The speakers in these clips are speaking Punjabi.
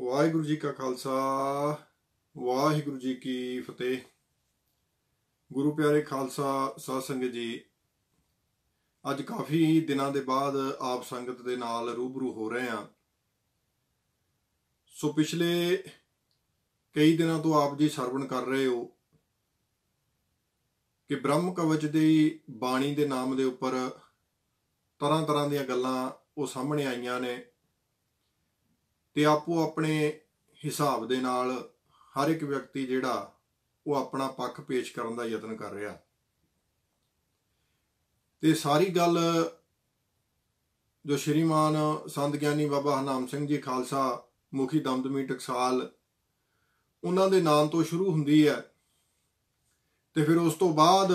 ਵਾਹਿਗੁਰੂ ਜੀ ਕਾ ਖਾਲਸਾ ਵਾਹਿਗੁਰੂ ਜੀ ਕੀ ਫਤਿਹ ਗੁਰੂ ਪਿਆਰੇ ਖਾਲਸਾ ਸਾਧ ਸੰਗਤ ਜੀ ਅੱਜ ਕਾਫੀ ਦਿਨਾਂ ਦੇ ਬਾਅਦ ਆਪ ਸੰਗਤ ਦੇ ਨਾਲ ਰੂਬਰੂ ਹੋ ਰਹੇ ਹਾਂ ਸੋ ਪਿਛਲੇ ਕਈ ਦਿਨਾਂ ਤੋਂ ਆਪ ਜੀ ਸਰਵਣ ਕਰ ਰਹੇ ਹੋ ਕਿ ਬ੍ਰਹਮ ਕਵਚ ਦੀ ਬਾਣੀ ਦੇ ਨਾਮ ਦੇ ਉੱਪਰ ਤਰ੍ਹਾਂ ਤਰ੍ਹਾਂ ਦੀਆਂ ਗੱਲਾਂ ਉਹ ਸਾਹਮਣੇ ਆਈਆਂ ਨੇ ਤੇ ਆਪੋ ਆਪਣੇ ਹਿਸਾਬ ਦੇ ਨਾਲ ਹਰ ਇੱਕ ਵਿਅਕਤੀ ਜਿਹੜਾ ਉਹ ਆਪਣਾ ਪੱਖ ਪੇਸ਼ ਕਰਨ ਦਾ ਯਤਨ ਕਰ ਰਿਹਾ ਤੇ ਸਾਰੀ ਗੱਲ ਜੋ ਸ਼੍ਰੀਮਾਨ ਸੰਤ ਗਿਆਨੀ ਬਾਬਾ ਹਨਾਮ ਸਿੰਘ ਜੀ ਖਾਲਸਾ ਮੁਖੀ ਦਮਦਮੀ ਟਕਸਾਲ ਉਹਨਾਂ ਦੇ ਨਾਮ ਤੋਂ ਸ਼ੁਰੂ ਹੁੰਦੀ ਹੈ ਤੇ ਫਿਰ ਉਸ ਤੋਂ ਬਾਅਦ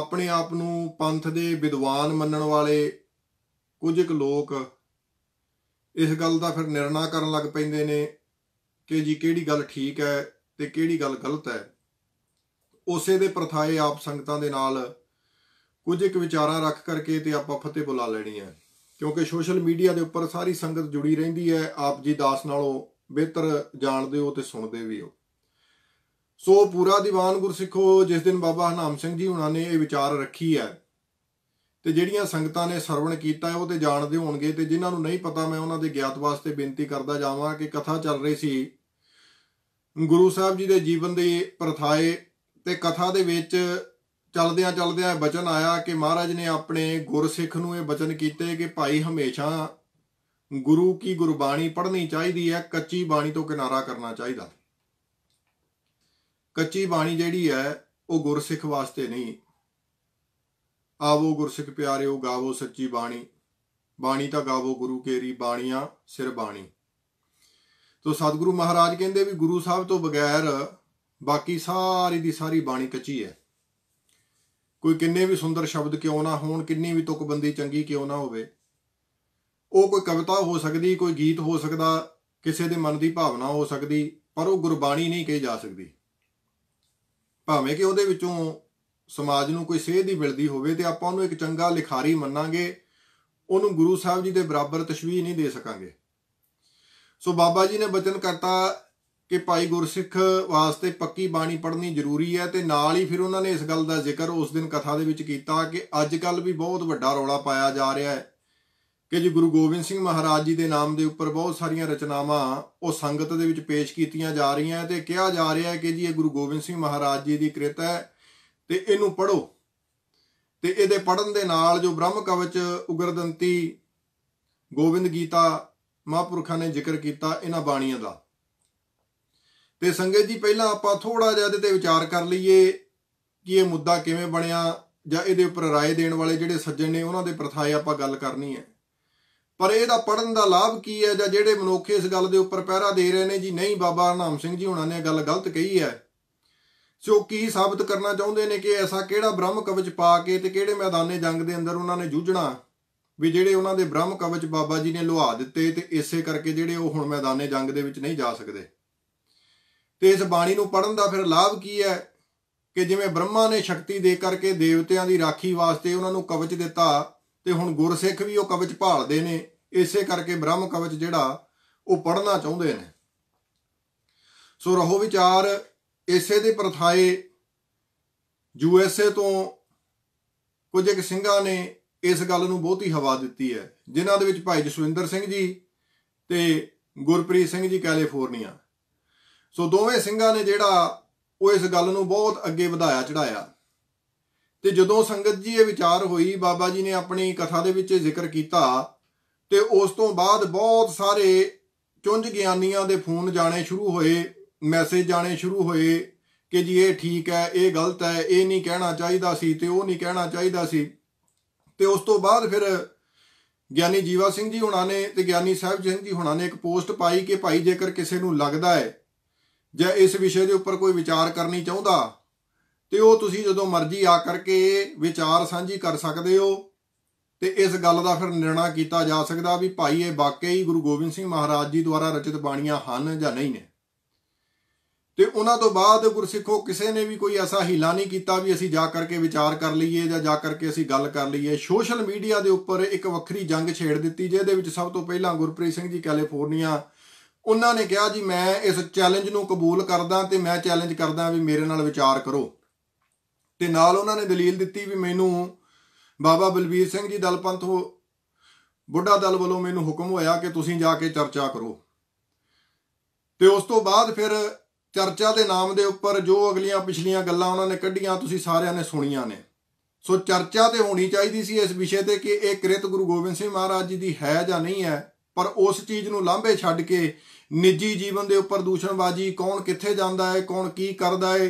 ਆਪਣੇ ਆਪ ਨੂੰ ਪੰਥ ਦੇ ਵਿਦਵਾਨ ਮੰਨਣ ਵਾਲੇ ਕੁਝ ਇੱਕ ਲੋਕ ਇਸ ਗੱਲ ਦਾ ਫਿਰ ਨਿਰਣਾ ਕਰਨ ਲੱਗ ਪੈਂਦੇ ਨੇ ਕਿ ਜੀ ਕਿਹੜੀ ਗੱਲ ਠੀਕ ਹੈ ਤੇ ਕਿਹੜੀ ਗੱਲ ਗਲਤ ਹੈ ਉਸੇ ਦੇ ਪਰਥਾਏ ਆਪ ਸੰਗਤਾਂ ਦੇ ਨਾਲ ਕੁਝ ਇੱਕ ਵਿਚਾਰਾਂ ਰੱਖ ਕਰਕੇ ਤੇ ਆਪਾਂ ਫਤਿਹ ਬੁਲਾ ਲੈਣੀ ਹੈ ਕਿਉਂਕਿ ਸੋਸ਼ਲ ਮੀਡੀਆ ਦੇ ਉੱਪਰ ਸਾਰੀ ਸੰਗਤ ਜੁੜੀ ਰਹਿੰਦੀ ਹੈ ਆਪ ਜੀ ਦਾਸ ਨਾਲੋਂ ਬਿਹਤਰ ਜਾਣਦੇ ਹੋ ਤੇ ਸੁਣਦੇ ਵੀ ਹੋ ਸੋ ਪੂਰਾ ਦੀਵਾਨ ਗੁਰਸਿੱਖੋ ਜਿਸ ਦਿਨ ਬਾਬਾ ਹਨਾਮ ਸਿੰਘ ਜੀ ਉਹਨਾਂ ਨੇ ਇਹ ਵਿਚਾਰ ਰੱਖੀ ਹੈ ਤੇ ਜਿਹੜੀਆਂ ਸੰਗਤਾਂ ਨੇ ਸਰਵਣ ਕੀਤਾ ਉਹ ਤੇ ਜਾਣਦੇ ਹੋਣਗੇ ਤੇ ਜਿਨ੍ਹਾਂ ਨੂੰ ਨਹੀਂ ਪਤਾ ਮੈਂ ਉਹਨਾਂ ਦੇ ਗਿਆਤ ਵਾਸਤੇ ਬੇਨਤੀ ਕਰਦਾ ਜਾਵਾਂ ਕਿ ਕਥਾ ਚੱਲ ਰਹੀ ਸੀ ਗੁਰੂ ਸਾਹਿਬ ਜੀ ਦੇ ਜੀਵਨ ਦੇ ਪ੍ਰਥਾਏ ਤੇ ਕਥਾ ਦੇ ਵਿੱਚ ਚਲਦਿਆਂ ਚਲਦਿਆਂ ਇਹ ਬਚਨ ਆਇਆ ਕਿ ਮਹਾਰਾਜ ਨੇ ਆਪਣੇ ਗੁਰਸਿੱਖ ਨੂੰ ਇਹ ਬਚਨ ਕੀਤੇ ਕਿ ਭਾਈ ਹਮੇਸ਼ਾ ਗੁਰੂ ਕੀ ਗੁਰਬਾਣੀ ਪੜ੍ਹਨੀ ਚਾਹੀਦੀ ਹੈ ਕੱਚੀ ਬਾਣੀ ਤੋਂ ਕਿਨਾਰਾ ਕਰਨਾ ਚਾਹੀਦਾ ਕੱਚੀ ਬਾਣੀ ਜਿਹੜੀ ਹੈ ਉਹ ਗੁਰਸਿੱਖ ਵਾਸਤੇ ਨਹੀਂ ਆਵੋ ਗੁਰਸਿੱਖ ਪਿਆਰਿਓ ਗਾਵੋ ਸੱਚੀ ਬਾਣੀ ਬਾਣੀ ਤਾਂ ਗਾਵੋ ਗੁਰੂ ਕੇਰੀ ਬਾਣੀਆਂ ਸਿਰ ਬਾਣੀ ਤੋ ਸਤਿਗੁਰੂ ਮਹਾਰਾਜ ਕਹਿੰਦੇ ਵੀ ਗੁਰੂ ਸਾਹਿਬ ਤੋਂ ਬਗੈਰ ਬਾਕੀ ਸਾਰੀ ਦੀ ਸਾਰੀ ਬਾਣੀ ਕੱਚੀ ਹੈ ਕੋਈ ਕਿੰਨੇ ਵੀ ਸੁੰਦਰ ਸ਼ਬਦ ਕਿਉਂ ਨਾ ਹੋਣ ਕਿੰਨੀ ਵੀ ਤੁਕਬੰਦੀ ਚੰਗੀ ਕਿਉਂ ਨਾ ਹੋਵੇ ਉਹ ਕੋਈ ਕਵਿਤਾ ਹੋ ਸਕਦੀ ਕੋਈ ਗੀਤ ਹੋ ਸਕਦਾ ਕਿਸੇ ਦੇ ਮਨ ਦੀ ਭਾਵਨਾ ਹੋ ਸਕਦੀ ਪਰ ਉਹ ਗੁਰਬਾਣੀ ਨਹੀਂ ਕਹੀ ਜਾ ਸਕਦੀ ਭਾਵੇਂ ਕਿ ਉਹਦੇ ਵਿੱਚੋਂ ਸਮਾਜ ਨੂੰ ਕੋਈ ਸੇਧ ਦੀ ਮਿਲਦੀ ਹੋਵੇ ਤੇ ਆਪਾਂ ਉਹਨੂੰ ਇੱਕ ਚੰਗਾ ਲਿਖਾਰੀ ਮੰਨਾਂਗੇ ਉਹਨੂੰ ਗੁਰੂ ਸਾਹਿਬ ਜੀ ਦੇ ਬਰਾਬਰ ਤਸ਼ਵੀਹ ਨਹੀਂ ਦੇ ਸਕਾਂਗੇ ਸੋ ਬਾਬਾ ਜੀ ਨੇ ਬਚਨ ਕਰਤਾ ਕਿ ਭਾਈ ਗੁਰਸਿੱਖ ਵਾਸਤੇ ਪੱਕੀ ਬਾਣੀ ਪੜ੍ਹਨੀ ਜ਼ਰੂਰੀ ਹੈ ਤੇ ਨਾਲ ਹੀ ਫਿਰ ਉਹਨਾਂ ਨੇ ਇਸ ਗੱਲ ਦਾ ਜ਼ਿਕਰ ਉਸ ਦਿਨ ਕਥਾ ਦੇ ਵਿੱਚ ਕੀਤਾ ਕਿ ਅੱਜ ਕੱਲ ਵੀ ਬਹੁਤ ਵੱਡਾ ਰੌਲਾ ਪਾਇਆ ਜਾ ਰਿਹਾ ਹੈ ਕਿ ਜੀ ਗੁਰੂ ਗੋਬਿੰਦ ਸਿੰਘ ਮਹਾਰਾਜ ਜੀ ਦੇ ਨਾਮ ਦੇ ਉੱਪਰ ਬਹੁਤ ਸਾਰੀਆਂ ਰਚਨਾਵਾਂ ਉਹ ਸੰਗਤ ਦੇ ਵਿੱਚ ਪੇਸ਼ ਕੀਤੀਆਂ ਜਾ ਰਹੀਆਂ ਤੇ ਕਿਹਾ ਜਾ ਰਿਹਾ ਹੈ ਕਿ ਜੀ ਇਹ ਗੁਰੂ ਗੋਬਿੰਦ ਸਿੰਘ ਮਹਾਰਾਜ ਜੀ ਦੀ ਕਿਰਤ ਹੈ ਤੇ ਇਹਨੂੰ ਪੜੋ ਤੇ ਇਹਦੇ ਪੜਨ ਦੇ ਨਾਲ ਜੋ ਬ੍ਰਹਮ ਕਵਚ ਉਗਰਦੰਤੀ ਗੋਬਿੰਦ ਗੀਤਾ ਮਹਾਪੁਰਖਾਂ ਨੇ ਜ਼ਿਕਰ ਕੀਤਾ ਇਹਨਾਂ ਬਾਣੀਆਂ ਦਾ ਤੇ ਸੰਗਤ ਜੀ ਪਹਿਲਾਂ ਆਪਾਂ ਥੋੜਾ ਜਿਹਾ ਇਹਦੇ ਤੇ ਵਿਚਾਰ ਕਰ ਲਈਏ ਕਿ ਇਹ ਮੁੱਦਾ ਕਿਵੇਂ ਬਣਿਆ ਜਾਂ ਇਹਦੇ ਉੱਪਰ رائے ਦੇਣ ਵਾਲੇ ਜਿਹੜੇ ਸੱਜਣ ਨੇ ਉਹਨਾਂ ਦੇ ਪ੍ਰਥਾਏ ਆਪਾਂ ਗੱਲ ਕਰਨੀ ਹੈ ਪਰ ਇਹਦਾ ਪੜਨ ਦਾ ਲਾਭ ਕੀ ਹੈ ਜਾਂ ਜਿਹੜੇ ਮਨੋਖੇ ਇਸ ਗੱਲ ਦੇ ਉੱਪਰ ਪਹਿਰਾ ਦੇ ਰਹੇ ਨੇ ਜੀ ਨਹੀਂ ਬਾਬਾ ਨਾਮ ਸਿੰਘ ਜੀ ਹੁਣਾਂ ਨੇ ਗੱਲ ਗਲਤ ਕਹੀ ਹੈ ਸੋ ਕੀ ਸਾਬਤ ਕਰਨਾ ਚਾਹੁੰਦੇ ਨੇ ਕਿ ਐਸਾ ਕਿਹੜਾ ਬ੍ਰਹਮ ਕਵਚ ਪਾ ਕੇ ਤੇ ਕਿਹੜੇ ਮੈਦਾਨੇ ਜੰਗ ਦੇ ਅੰਦਰ ਉਹਨਾਂ ਨੇ ਜੂਝਣਾ ਵੀ ਜਿਹੜੇ ਉਹਨਾਂ ਦੇ ਬ੍ਰਹਮ ਕਵਚ ਬਾਬਾ ਜੀ ਨੇ ਲੁਹਾ ਦਿੱਤੇ ਤੇ ਇਸੇ ਕਰਕੇ ਜਿਹੜੇ ਉਹ ਹੁਣ ਮੈਦਾਨੇ ਜੰਗ ਦੇ ਵਿੱਚ ਨਹੀਂ ਜਾ ਸਕਦੇ ਤੇ ਇਸ ਬਾਣੀ ਨੂੰ ਪੜਨ ਦਾ ਫਿਰ ਲਾਭ ਕੀ ਹੈ ਕਿ ਜਿਵੇਂ ਬ੍ਰਹਮਾ ਨੇ ਸ਼ਕਤੀ ਦੇ ਕਰਕੇ ਦੇਵਤਿਆਂ ਦੀ ਰਾਖੀ ਵਾਸਤੇ ਉਹਨਾਂ ਨੂੰ ਕਵਚ ਦਿੱਤਾ ਤੇ ਹੁਣ ਗੁਰਸਿੱਖ ਵੀ ਉਹ ਕਵਚ ਭਾਲਦੇ ਨੇ ਇਸੇ ਕਰਕੇ ਬ੍ਰਹਮ ਕਵਚ ਜਿਹੜਾ ਉਹ ਪੜਨਾ ਚਾਹੁੰਦੇ ਨੇ ਸੋ ਰਹੋ ਵਿਚਾਰ ਇਸੇ ਦੇ ਪਰਥਾਏ ਯੂਐਸਏ ਤੋਂ ਕੁਝ ਇੱਕ ਸਿੰਘਾਂ ਨੇ ਇਸ ਗੱਲ ਨੂੰ ਬਹੁਤੀ ਹਵਾ ਦਿੱਤੀ ਹੈ ਜਿਨ੍ਹਾਂ ਦੇ ਵਿੱਚ ਭਾਈ ਜਸਵਿੰਦਰ ਸਿੰਘ ਜੀ ਤੇ ਗੁਰਪ੍ਰੀਤ ਸਿੰਘ ਜੀ ਕੈਲੀਫੋਰਨੀਆ ਸੋ ਦੋਵੇਂ ਸਿੰਘਾਂ ਨੇ ਜਿਹੜਾ ਉਹ ਇਸ ਗੱਲ ਨੂੰ ਬਹੁਤ ਅੱਗੇ ਵਧਾਇਆ ਚੜਾਇਆ ਤੇ ਜਦੋਂ ਸੰਗਤ ਜੀ ਇਹ ਵਿਚਾਰ ਹੋਈ ਬਾਬਾ ਜੀ ਨੇ ਆਪਣੀ ਕਥਾ ਦੇ ਵਿੱਚ ਜ਼ਿਕਰ ਕੀਤਾ ਤੇ ਉਸ ਤੋਂ ਬਾਅਦ ਬਹੁਤ ਸਾਰੇ ਚੁੰਝ ਗਿਆਨੀਆਂ ਦੇ ਫੋਨ ਜਾਣੇ ਸ਼ੁਰੂ ਹੋਏ ਮੈਸੇਜ ਜਾਣੇ ਸ਼ੁਰੂ ਹੋਏ ਕਿ ਜੀ ਇਹ ਠੀਕ ਹੈ ਇਹ ਗਲਤ ਹੈ ਇਹ ਨਹੀਂ ਕਹਿਣਾ ਚਾਹੀਦਾ ਸੀ ਤੇ ਉਹ ਨਹੀਂ ਕਹਿਣਾ ਚਾਹੀਦਾ ਸੀ ਤੇ ਉਸ ਤੋਂ ਬਾਅਦ ਫਿਰ ਗਿਆਨੀ ਜੀਵਾ ਸਿੰਘ ਜੀ ਹੁਣਾਂ ਨੇ ਤੇ ਗਿਆਨੀ ਸਾਹਿਬ ਜੀ ਜੀ ਹੁਣਾਂ ਨੇ ਇੱਕ ਪੋਸਟ ਪਾਈ ਕਿ ਭਾਈ ਜੇਕਰ ਕਿਸੇ ਨੂੰ ਲੱਗਦਾ ਹੈ ਜਾਂ ਇਸ ਵਿਸ਼ੇ ਦੇ ਉੱਪਰ ਕੋਈ ਵਿਚਾਰ ਕਰਨੀ ਚਾਹੁੰਦਾ ਤੇ ਉਹ ਤੁਸੀਂ ਜਦੋਂ ਮਰਜ਼ੀ ਆ ਕਰਕੇ ਵਿਚਾਰ ਸਾਂਝੀ ਕਰ ਸਕਦੇ ਹੋ ਤੇ ਇਸ ਗੱਲ ਦਾ ਫਿਰ ਨਿਰਣਾ ਕੀਤਾ ਜਾ ਸਕਦਾ ਵੀ ਭਾਈ ਇਹ ਵਾਕਈ ਗੁਰੂ ਗੋਬਿੰਦ ਸਿੰਘ ਮਹਾਰਾਜ ਜੀ ਦੁਆਰਾ ਰਚਿਤ ਬਾਣੀਆਂ ਹਨ ਜਾਂ ਨਹੀਂ ਨੇ ਤੇ ਉਹਨਾਂ ਤੋਂ ਬਾਅਦ ਗੁਰਸਿੱਖੋ ਕਿਸੇ ਨੇ ਵੀ ਕੋਈ ਐਸਾ ਹੀਲਾ ਨਹੀਂ ਕੀਤਾ ਵੀ ਅਸੀਂ ਜਾ ਕਰਕੇ ਵਿਚਾਰ ਕਰ ਲਈਏ ਜਾਂ ਜਾ ਕਰਕੇ ਅਸੀਂ ਗੱਲ ਕਰ ਲਈਏ ਸੋਸ਼ਲ ਮੀਡੀਆ ਦੇ ਉੱਪਰ ਇੱਕ ਵੱਖਰੀ ਜੰਗ ਛੇੜ ਦਿੱਤੀ ਜਿਹਦੇ ਵਿੱਚ ਸਭ ਤੋਂ ਪਹਿਲਾਂ ਗੁਰਪ੍ਰੀਤ ਸਿੰਘ ਜੀ ਕੈਲੀਫੋਰਨੀਆ ਉਹਨਾਂ ਨੇ ਕਿਹਾ ਜੀ ਮੈਂ ਇਸ ਚੈਲੰਜ ਨੂੰ ਕਬੂਲ ਕਰਦਾ ਤੇ ਮੈਂ ਚੈਲੰਜ ਕਰਦਾ ਵੀ ਮੇਰੇ ਨਾਲ ਵਿਚਾਰ ਕਰੋ ਤੇ ਨਾਲ ਉਹਨਾਂ ਨੇ ਦਲੀਲ ਦਿੱਤੀ ਵੀ ਮੈਨੂੰ ਬਾਬਾ ਬਲਬੀਰ ਸਿੰਘ ਜੀ ਦਲਪੰਥ ਹੋ ਬੁੱਢਾ ਦਲ ਵੱਲੋਂ ਮੈਨੂੰ ਹੁਕਮ ਹੋਇਆ ਕਿ ਤੁਸੀਂ ਜਾ ਕੇ ਚਰਚਾ ਕਰੋ ਤੇ ਉਸ ਤੋਂ ਬਾਅਦ ਫਿਰ ਚਰਚਾ ਦੇ ਨਾਮ ਦੇ ਉੱਪਰ ਜੋ ਅਗਲੀਆਂ ਪਿਛਲੀਆਂ ਗੱਲਾਂ ਉਹਨਾਂ ਨੇ ਕੱਢੀਆਂ ਤੁਸੀਂ ਸਾਰਿਆਂ ਨੇ ਸੁਣੀਆਂ ਨੇ ਸੋ ਚਰਚਾ ਤੇ ਹੋਣੀ ਚਾਹੀਦੀ ਸੀ ਇਸ ਵਿਸ਼ੇ ਤੇ ਕਿ ਇਹ ਕ੍ਰਿਤ ਗੁਰੂ ਗੋਬਿੰਦ ਸਿੰਘ ਮਹਾਰਾਜ ਜੀ ਦੀ ਹੈ ਜਾਂ ਨਹੀਂ ਹੈ ਪਰ ਉਸ ਚੀਜ਼ ਨੂੰ ਲਾਂਭੇ ਛੱਡ ਕੇ ਨਿੱਜੀ ਜੀਵਨ ਦੇ ਉੱਪਰ ਦੂਸ਼ਣਬਾਜ਼ੀ ਕੌਣ ਕਿੱਥੇ ਜਾਂਦਾ ਹੈ ਕੌਣ ਕੀ ਕਰਦਾ ਹੈ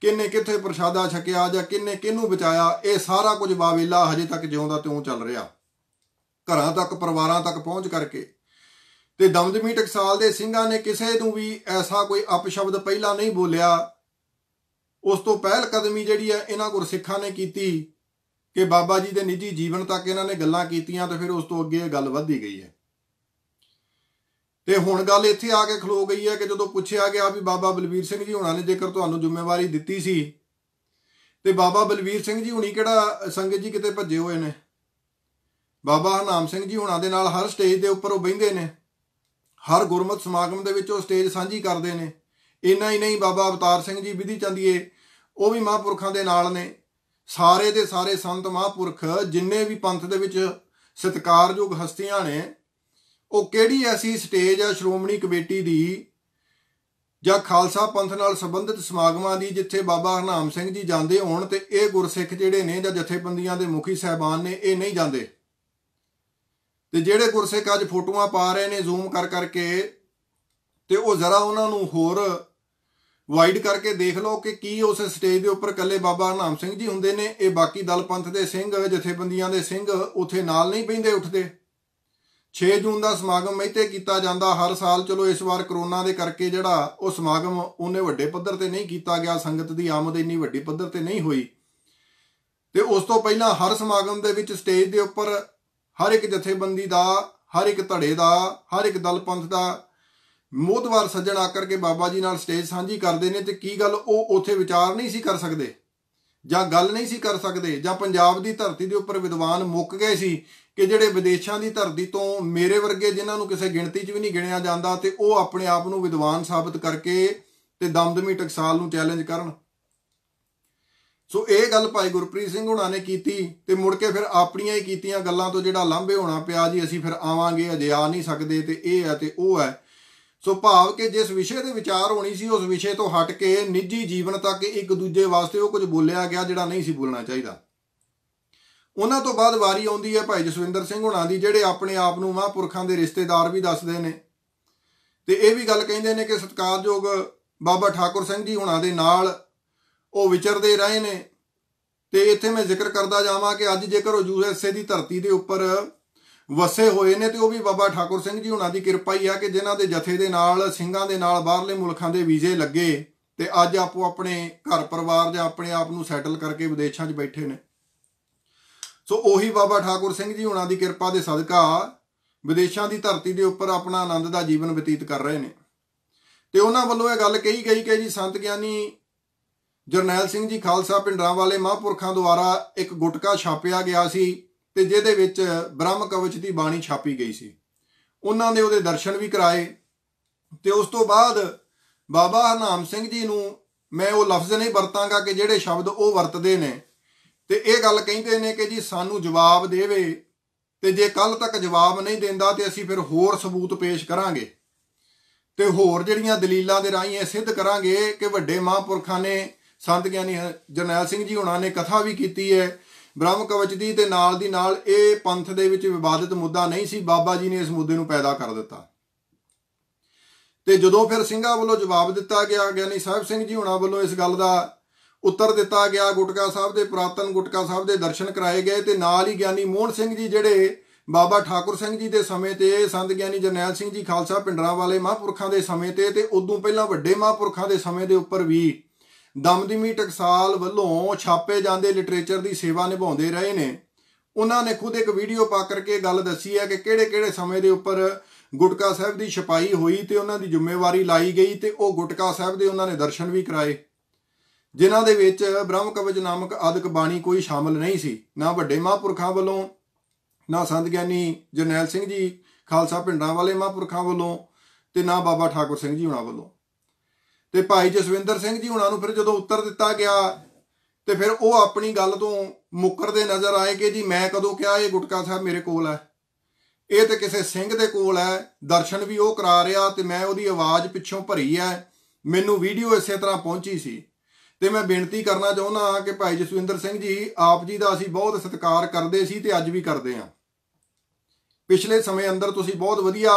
ਕਿੰਨੇ ਕਿੱਥੇ ਪ੍ਰਸ਼ਾਦਾ ਛਕਿਆ ਜਾਂ ਕਿੰਨੇ ਕਿਹਨੂੰ ਬਚਾਇਆ ਇਹ ਸਾਰਾ ਕੁਝ ਬਾਵੇਲਾ ਹਜੇ ਤੱਕ ਜਿਉਂਦਾ ਤਿਉਂ ਚੱਲ ਰਿਹਾ ਘਰਾਂ ਤੱਕ ਪਰਿਵਾਰਾਂ ਤੱਕ ਪਹੁੰਚ ਕਰਕੇ ਤੇ ਦਮਦਮੀ ਟਕਸਾਲ ਦੇ ਸਿੰਘਾਂ ਨੇ ਕਿਸੇ ਨੂੰ ਵੀ ਐਸਾ ਕੋਈ ਅਪਸ਼ਬਦ ਪਹਿਲਾਂ ਨਹੀਂ ਬੋਲਿਆ ਉਸ ਤੋਂ ਪਹਿਲ ਕਦਮੀ ਜਿਹੜੀ ਹੈ ਇਹਨਾਂ ਕੋਲ ਸਿੱਖਾਂ ਨੇ ਕੀਤੀ ਕਿ ਬਾਬਾ ਜੀ ਦੇ ਨਿੱਜੀ ਜੀਵਨ ਤੱਕ ਇਹਨਾਂ ਨੇ ਗੱਲਾਂ ਕੀਤੀਆਂ ਤੇ ਫਿਰ ਉਸ ਤੋਂ ਅੱਗੇ ਇਹ ਗੱਲ ਵਧਦੀ ਗਈ ਹੈ ਤੇ ਹੁਣ ਗੱਲ ਇੱਥੇ ਆ ਕੇ ਖਲੋ ਗਈ ਹੈ ਕਿ ਜਦੋਂ ਪੁੱਛਿਆ ਗਿਆ ਵੀ ਬਾਬਾ ਬਲਬੀਰ ਸਿੰਘ ਜੀ ਹੁਣਾਂ ਨੇ ਜੇਕਰ ਤੁਹਾਨੂੰ ਜ਼ਿੰਮੇਵਾਰੀ ਦਿੱਤੀ ਸੀ ਤੇ ਬਾਬਾ ਬਲਬੀਰ ਸਿੰਘ ਜੀ ਹੁਣੀ ਕਿਹੜਾ ਸੰਗਤ ਜੀ ਕਿਤੇ ਭੱਜੇ ਹੋਏ ਨੇ ਬਾਬਾ ਹਨਾਮ ਸਿੰਘ ਜੀ ਹੁਣਾਂ ਦੇ ਨਾਲ ਹਰ ਸਟੇਜ ਦੇ ਉੱਪਰ ਉਹ ਬੈੰਦੇ ਨੇ ਹਰ ਗੁਰਮਤ ਸਮਾਗਮ ਦੇ ਵਿੱਚ ਉਹ ਸਟੇਜ ਸਾਂਝੀ ਕਰਦੇ ਨੇ ਇੰਨਾ ਹੀ ਨਹੀਂ ਬਾਬਾ ਅਵਤਾਰ ਸਿੰਘ ਜੀ ਵਿਧੀ ਚੰਦੀਏ ਉਹ ਵੀ ਮਹਾਂਪੁਰਖਾਂ ਦੇ ਨਾਲ ਨੇ ਸਾਰੇ ਦੇ ਸਾਰੇ ਸੰਤ ਮਹਾਂਪੁਰਖ ਜਿੰਨੇ ਵੀ ਪੰਥ ਦੇ ਵਿੱਚ ਸਤਿਕਾਰਯੋਗ ਹਸਤੀਆਂ ਨੇ ਉਹ ਕਿਹੜੀ ਐਸੀ ਸਟੇਜ ਆ ਸ਼੍ਰੋਮਣੀ ਕਮੇਟੀ ਦੀ ਜਾਂ ਖਾਲਸਾ ਪੰਥ ਨਾਲ ਸੰਬੰਧਿਤ ਸਮਾਗਮਾਂ ਦੀ ਜਿੱਥੇ ਬਾਬਾ ਹਰਨਾਮ ਸਿੰਘ ਜੀ ਜਾਂਦੇ ਹੋਣ ਤੇ ਇਹ ਗੁਰਸਿੱਖ ਜਿਹੜੇ ਨੇ ਜਾਂ ਜਥੇਬੰਦੀਆਂ ਦੇ ਮੁਖੀ ਸਹਿਬਾਨ ਨੇ ਇਹ ਨਹੀਂ ਜਾਂਦੇ ਤੇ ਜਿਹੜੇ ਗੁਰਸਿੱਖ ਅੱਜ ਫੋਟੋਆਂ ਪਾ ਰਹੇ ਨੇ ਜ਼ੂਮ ਕਰ ਕਰਕੇ ਤੇ ਉਹ ਜ਼ਰਾ ਉਹਨਾਂ ਨੂੰ ਹੋਰ ਵਾਈਡ ਕਰਕੇ ਦੇਖ ਲਓ ਕਿ ਕੀ ਉਸ ਸਟੇਜ ਦੇ ਉੱਪਰ ਕੱਲੇ ਬਾਬਾ ਨਾਮ ਸਿੰਘ ਜੀ ਹੁੰਦੇ ਨੇ ਇਹ ਬਾਕੀ ਦਲ ਪੰਥ ਦੇ ਸਿੰਘ ਜਥੇਬੰਦੀਆਂ ਦੇ ਸਿੰਘ ਉਥੇ ਨਾਲ ਨਹੀਂ ਪੈਂਦੇ ਉੱਠਦੇ 6 ਜੂਨ ਦਾ ਸਮਾਗਮ ਮਹਿਤੇ ਕੀਤਾ ਜਾਂਦਾ ਹਰ ਸਾਲ ਚਲੋ ਇਸ ਵਾਰ ਕਰੋਨਾ ਦੇ ਕਰਕੇ ਜਿਹੜਾ ਉਹ ਸਮਾਗਮ ਉਹਨੇ ਵੱਡੇ ਪੱਧਰ ਤੇ ਨਹੀਂ ਕੀਤਾ ਗਿਆ ਸੰਗਤ ਦੀ ਆਮਦ ਇੰਨੀ ਵੱਡੀ ਪੱਧਰ ਤੇ ਨਹੀਂ ਹੋਈ ਤੇ ਉਸ ਤੋਂ ਪਹਿਲਾਂ ਹਰ ਸਮਾਗਮ ਦੇ ਵਿੱਚ ਸਟੇਜ ਦੇ ਉੱਪਰ ਹਰ ਇੱਕ ਜਥੇਬੰਦੀ ਦਾ ਹਰ ਇੱਕ ਧੜੇ ਦਾ ਹਰ ਇੱਕ ਦਲ ਪੰਥ ਦਾ ਮੋਦਵਾਰ ਸੱਜਣ ਆ ਕਰਕੇ ਬਾਬਾ ਜੀ ਨਾਲ ਸਟੇਜ ਸਾਂਝੀ ਕਰਦੇ ਨੇ ਤੇ ਕੀ ਗੱਲ ਉਹ ਉਥੇ ਵਿਚਾਰ ਨਹੀਂ ਸੀ ਕਰ ਸਕਦੇ ਜਾਂ ਗੱਲ ਨਹੀਂ ਸੀ ਕਰ ਸਕਦੇ ਜਾਂ ਪੰਜਾਬ ਦੀ ਧਰਤੀ ਦੇ ਉੱਪਰ ਵਿਦਵਾਨ ਮੁੱਕ ਗਏ ਸੀ ਕਿ ਜਿਹੜੇ ਵਿਦੇਸ਼ਾਂ ਦੀ ਧਰਤੀ ਤੋਂ ਮੇਰੇ ਵਰਗੇ ਜਿਨ੍ਹਾਂ ਨੂੰ ਕਿਸੇ ਗਿਣਤੀ 'ਚ ਵੀ ਨਹੀਂ ਗਿਣਿਆ ਜਾਂਦਾ ਤੇ ਉਹ ਆਪਣੇ ਆਪ ਨੂੰ ਵਿਦਵਾਨ ਸਾਬਤ ਕਰਕੇ ਤੇ ਦਮਦਮੀ ਟਕਸਾਲ ਨੂੰ ਚੈਲੰਜ ਕਰਨ ਸੋ ਇਹ ਗੱਲ ਭਾਈ ਗੁਰਪ੍ਰੀਤ ਸਿੰਘ ਹੁਣਾਂ ਨੇ ਕੀਤੀ ਤੇ ਮੁੜ ਕੇ ਫਿਰ ਆਪਣੀਆਂ ਹੀ ਕੀਤੀਆਂ ਗੱਲਾਂ ਤੋਂ ਜਿਹੜਾ ਲਾਂਭੇ ਹੋਣਾ ਪਿਆ ਜੀ ਅਸੀਂ ਫਿਰ ਆਵਾਂਗੇ ਅਜੇ ਆ ਨਹੀਂ ਸਕਦੇ ਤੇ ਇਹ ਹੈ ਤੇ ਉਹ ਹੈ ਸੋ ਭਾਵ ਕਿ ਜਿਸ ਵਿਸ਼ੇ ਤੇ ਵਿਚਾਰ ਹੋਣੀ ਸੀ ਉਸ ਵਿਸ਼ੇ ਤੋਂ ਹਟ ਕੇ ਨਿੱਜੀ ਜੀਵਨ ਤੱਕ ਇੱਕ ਦੂਜੇ ਵਾਸਤੇ ਉਹ ਕੁਝ ਬੋਲਿਆ ਗਿਆ ਜਿਹੜਾ ਨਹੀਂ ਸੀ ਬੋਲਣਾ ਚਾਹੀਦਾ ਉਹਨਾਂ ਤੋਂ ਬਾਅਦ ਵਾਰੀ ਆਉਂਦੀ ਹੈ ਭਾਈ ਜਸਵਿੰਦਰ ਸਿੰਘ ਹੁਣਾਂ ਦੀ ਜਿਹੜੇ ਆਪਣੇ ਆਪ ਨੂੰ ਮਹਾਂਪੁਰਖਾਂ ਦੇ ਰਿਸ਼ਤੇਦਾਰ ਵੀ ਦੱਸਦੇ ਨੇ ਤੇ ਇਹ ਵੀ ਗੱਲ ਕਹਿੰਦੇ ਨੇ ਕਿ ਸਤਕਾਰਯੋਗ ਬਾਬਾ ਠਾਕੁਰ ਸਿੰਘ ਜੀ ਹੁਣਾਂ ਦੇ ਨਾਲ ਉਹ ਵਿਚਰਦੇ ਰਹੇ ਨੇ ਤੇ ਇੱਥੇ ਮੈਂ ਜ਼ਿਕਰ ਕਰਦਾ ਜਾਵਾਂ ਕਿ ਅੱਜ ਜੇਕਰ ਉਹ ਯੂਐਸਏ ਦੀ ਧਰਤੀ ਦੇ ਉੱਪਰ ਵਸੇ ਹੋਏ ਨੇ ਤੇ ਉਹ ਵੀ ਬਾਬਾ ਠਾਕੁਰ ਸਿੰਘ ਜੀ ਉਹਨਾਂ ਦੀ ਕਿਰਪਾ ਹੀ ਆ ਕਿ ਜਿਨ੍ਹਾਂ ਦੇ ਜਥੇ ਦੇ ਨਾਲ ਸਿੰਘਾਂ ਦੇ ਨਾਲ ਬਾਹਰਲੇ ਮੁਲਕਾਂ ਦੇ ਵੀਜ਼ੇ ਲੱਗੇ ਤੇ ਅੱਜ ਆਪੋ ਆਪਣੇ ਘਰ ਪਰਿਵਾਰ ਦੇ ਆਪਣੇ ਆਪ ਨੂੰ ਸੈਟਲ ਕਰਕੇ ਵਿਦੇਸ਼ਾਂ 'ਚ ਬੈਠੇ ਨੇ ਸੋ ਉਹੀ ਬਾਬਾ ਠਾਕੁਰ ਸਿੰਘ ਜੀ ਉਹਨਾਂ ਦੀ ਕਿਰਪਾ ਦੇ ਸਦਕਾ ਵਿਦੇਸ਼ਾਂ ਦੀ ਧਰਤੀ ਦੇ ਉੱਪਰ ਆਪਣਾ ਆਨੰਦ ਦਾ ਜੀਵਨ ਬਤੀਤ ਕਰ ਰਹੇ ਨੇ ਤੇ ਉਹਨਾਂ ਵੱਲੋਂ ਇਹ ਗੱਲ ਕਹੀ ਗਈ ਕਿ ਜੀ ਸੰਤ ਗਿਆਨੀ ਜਰਨੈਲ ਸਿੰਘ ਜੀ ਖਾਲਸਾ ਪਿੰਡਰਾਂ ਵਾਲੇ ਮਹਾਂਪੁਰਖਾਂ ਦੁਆਰਾ ਇੱਕ ਗੁਟਕਾ ਛਾਪਿਆ ਗਿਆ ਸੀ ਤੇ ਜਿਹਦੇ ਵਿੱਚ ਬ੍ਰਹਮ ਕਵਚ ਦੀ ਬਾਣੀ ਛਾਪੀ ਗਈ ਸੀ ਉਹਨਾਂ ਨੇ ਉਹਦੇ ਦਰਸ਼ਨ ਵੀ ਕਰਾਏ ਤੇ ਉਸ ਤੋਂ ਬਾਅਦ ਬਾਬਾ ਹਰਨਾਮ ਸਿੰਘ ਜੀ ਨੂੰ ਮੈਂ ਉਹ ਲਫ਼ਜ਼ ਨਹੀਂ ਵਰਤਾਂਗਾ ਕਿ ਜਿਹੜੇ ਸ਼ਬਦ ਉਹ ਵਰਤਦੇ ਨੇ ਤੇ ਇਹ ਗੱਲ ਕਹਿੰਦੇ ਨੇ ਕਿ ਜੀ ਸਾਨੂੰ ਜਵਾਬ ਦੇਵੇ ਤੇ ਜੇ ਕੱਲ ਤੱਕ ਜਵਾਬ ਨਹੀਂ ਦਿੰਦਾ ਤੇ ਅਸੀਂ ਫਿਰ ਹੋਰ ਸਬੂਤ ਪੇਸ਼ ਕਰਾਂਗੇ ਤੇ ਹੋਰ ਜਿਹੜੀਆਂ ਦਲੀਲਾਂ ਦੇ ਰਾਹੀਂ ਇਹ ਸਿੱਧ ਕਰਾਂਗੇ ਕਿ ਵੱਡੇ ਮਹਾਂਪੁਰਖਾਂ ਨੇ ਸੰਤ ਗਿਆਨੀ ਜਰਨੈਲ ਸਿੰਘ ਜੀ ਹੁਣਾਂ ਨੇ ਕਥਾ ਵੀ ਕੀਤੀ ਹੈ ਬ੍ਰਹਮ ਕਵਚ ਦੀ ਤੇ ਨਾਲ ਦੀ ਨਾਲ ਇਹ ਪੰਥ ਦੇ ਵਿੱਚ ਵਿਵਾਦਿਤ ਮੁੱਦਾ ਨਹੀਂ ਸੀ ਬਾਬਾ ਜੀ ਨੇ ਇਸ ਮੁੱਦੇ ਨੂੰ ਪੈਦਾ ਕਰ ਦਿੱਤਾ ਤੇ ਜਦੋਂ ਫਿਰ ਸਿੰਘਾ ਵੱਲੋਂ ਜਵਾਬ ਦਿੱਤਾ ਗਿਆ ਗਿਆਨੀ ਸਾਹਿਬ ਸਿੰਘ ਜੀ ਹੁਣਾਂ ਵੱਲੋਂ ਇਸ ਗੱਲ ਦਾ ਉੱਤਰ ਦਿੱਤਾ ਗਿਆ ਗੁਟਕਾ ਸਾਹਿਬ ਦੇ ਪ੍ਰਾਤਨ ਗੁਟਕਾ ਸਾਹਿਬ ਦੇ ਦਰਸ਼ਨ ਕਰਾਏ ਗਏ ਤੇ ਨਾਲ ਹੀ ਗਿਆਨੀ ਮੋਹਨ ਸਿੰਘ ਜੀ ਜਿਹੜੇ ਬਾਬਾ ਠਾਕੁਰ ਸਿੰਘ ਜੀ ਦੇ ਸਮੇਂ ਤੇ ਸੰਤ ਗਿਆਨੀ ਜਰਨੈਲ ਸਿੰਘ ਜੀ ਖਾਲਸਾ ਪਿੰਡਰਾ ਵਾਲੇ ਮਹਾਂਪੁਰਖਾਂ ਦੇ ਸਮੇਂ ਤੇ ਤੇ ਉਦੋਂ ਪਹਿਲਾਂ ਵੱਡੇ ਮਹਾਂਪੁਰਖਾਂ ਦੇ ਸਮੇਂ ਦੇ ਉੱਪਰ ਵੀ ਦਮਦਮੀ ਟਕਸਾਲ ਵੱਲੋਂ ਛਾਪੇ ਜਾਂਦੇ ਲਿਟਰੇਚਰ ਦੀ ਸੇਵਾ ਨਿਭਾਉਂਦੇ ਰਹੇ ਨੇ ਉਹਨਾਂ ਨੇ ਖੁਦ ਇੱਕ ਵੀਡੀਓ ਪਾ ਕਰਕੇ ਗੱਲ ਦੱਸੀ ਹੈ ਕਿ ਕਿਹੜੇ-ਕਿਹੜੇ ਸਮੇਂ ਦੇ ਉੱਪਰ ਗੁਟਕਾ ਸਾਹਿਬ ਦੀ ਛਪਾਈ ਹੋਈ ਤੇ ਉਹਨਾਂ ਦੀ ਜ਼ਿੰਮੇਵਾਰੀ ਲਾਈ ਗਈ ਤੇ ਉਹ ਗੁਟਕਾ ਸਾਹਿਬ ਦੇ ਉਹਨਾਂ ਨੇ ਦਰਸ਼ਨ ਵੀ ਕਰਾਏ ਜਿਨ੍ਹਾਂ ਦੇ ਵਿੱਚ ਬ੍ਰਹਮ ਕਵਚ ਨਾਮਕ ਆਦਿਕ ਬਾਣੀ ਕੋਈ ਸ਼ਾਮਲ ਨਹੀਂ ਸੀ ਨਾ ਵੱਡੇ ਮਹਾਂਪੁਰਖਾਂ ਵੱਲੋਂ ਨਾ ਸੰਤ ਗਿਆਨੀ ਜਰਨੈਲ ਸਿੰਘ ਜੀ ਖਾਲਸਾ ਪਿੰਡਾਂ ਵਾਲੇ ਮਹਾਂਪੁਰਖਾਂ ਵੱਲੋਂ ਤੇ ਨਾ ਬਾਬਾ ਠਾਕੁਰ ਸਿੰਘ ਜੀ ਉਹਨਾਂ ਵੱਲੋਂ ਤੇ ਭਾਈ ਜਸਵਿੰਦਰ ਸਿੰਘ ਜੀ ਹੁਣਾਂ ਨੂੰ ਫਿਰ ਜਦੋਂ ਉੱਤਰ ਦਿੱਤਾ ਗਿਆ ਤੇ ਫਿਰ ਉਹ ਆਪਣੀ ਗੱਲ ਤੋਂ ਮੁੱਕਰਦੇ ਨਜ਼ਰ ਆਏ ਕਿ ਜੀ ਮੈਂ ਕਦੋਂ ਕਿਹਾ ਇਹ ਗੁਟਕਾ ਸਾਹਿਬ ਮੇਰੇ ਕੋਲ ਹੈ ਇਹ ਤੇ ਕਿਸੇ ਸਿੰਘ ਦੇ ਕੋਲ ਹੈ ਦਰਸ਼ਨ ਵੀ ਉਹ ਕਰਾ ਰਿਹਾ ਤੇ ਮੈਂ ਉਹਦੀ ਆਵਾਜ਼ ਪਿੱਛੋਂ ਭਰੀ ਹੈ ਮੈਨੂੰ ਵੀਡੀਓ ਇਸੇ ਤਰ੍ਹਾਂ ਪਹੁੰਚੀ ਸੀ ਤੇ ਮੈਂ ਬੇਨਤੀ ਕਰਨਾ ਚਾਹੁੰਦਾ ਹਾਂ ਕਿ ਭਾਈ ਜਸਵਿੰਦਰ ਸਿੰਘ ਜੀ ਆਪ ਜੀ ਦਾ ਅਸੀਂ ਬਹੁਤ ਸਤਿਕਾਰ ਕਰਦੇ ਸੀ ਤੇ ਅੱਜ ਵੀ ਕਰਦੇ ਹਾਂ ਪਿਛਲੇ ਸਮੇਂ ਅੰਦਰ ਤੁਸੀਂ ਬਹੁਤ ਵਧੀਆ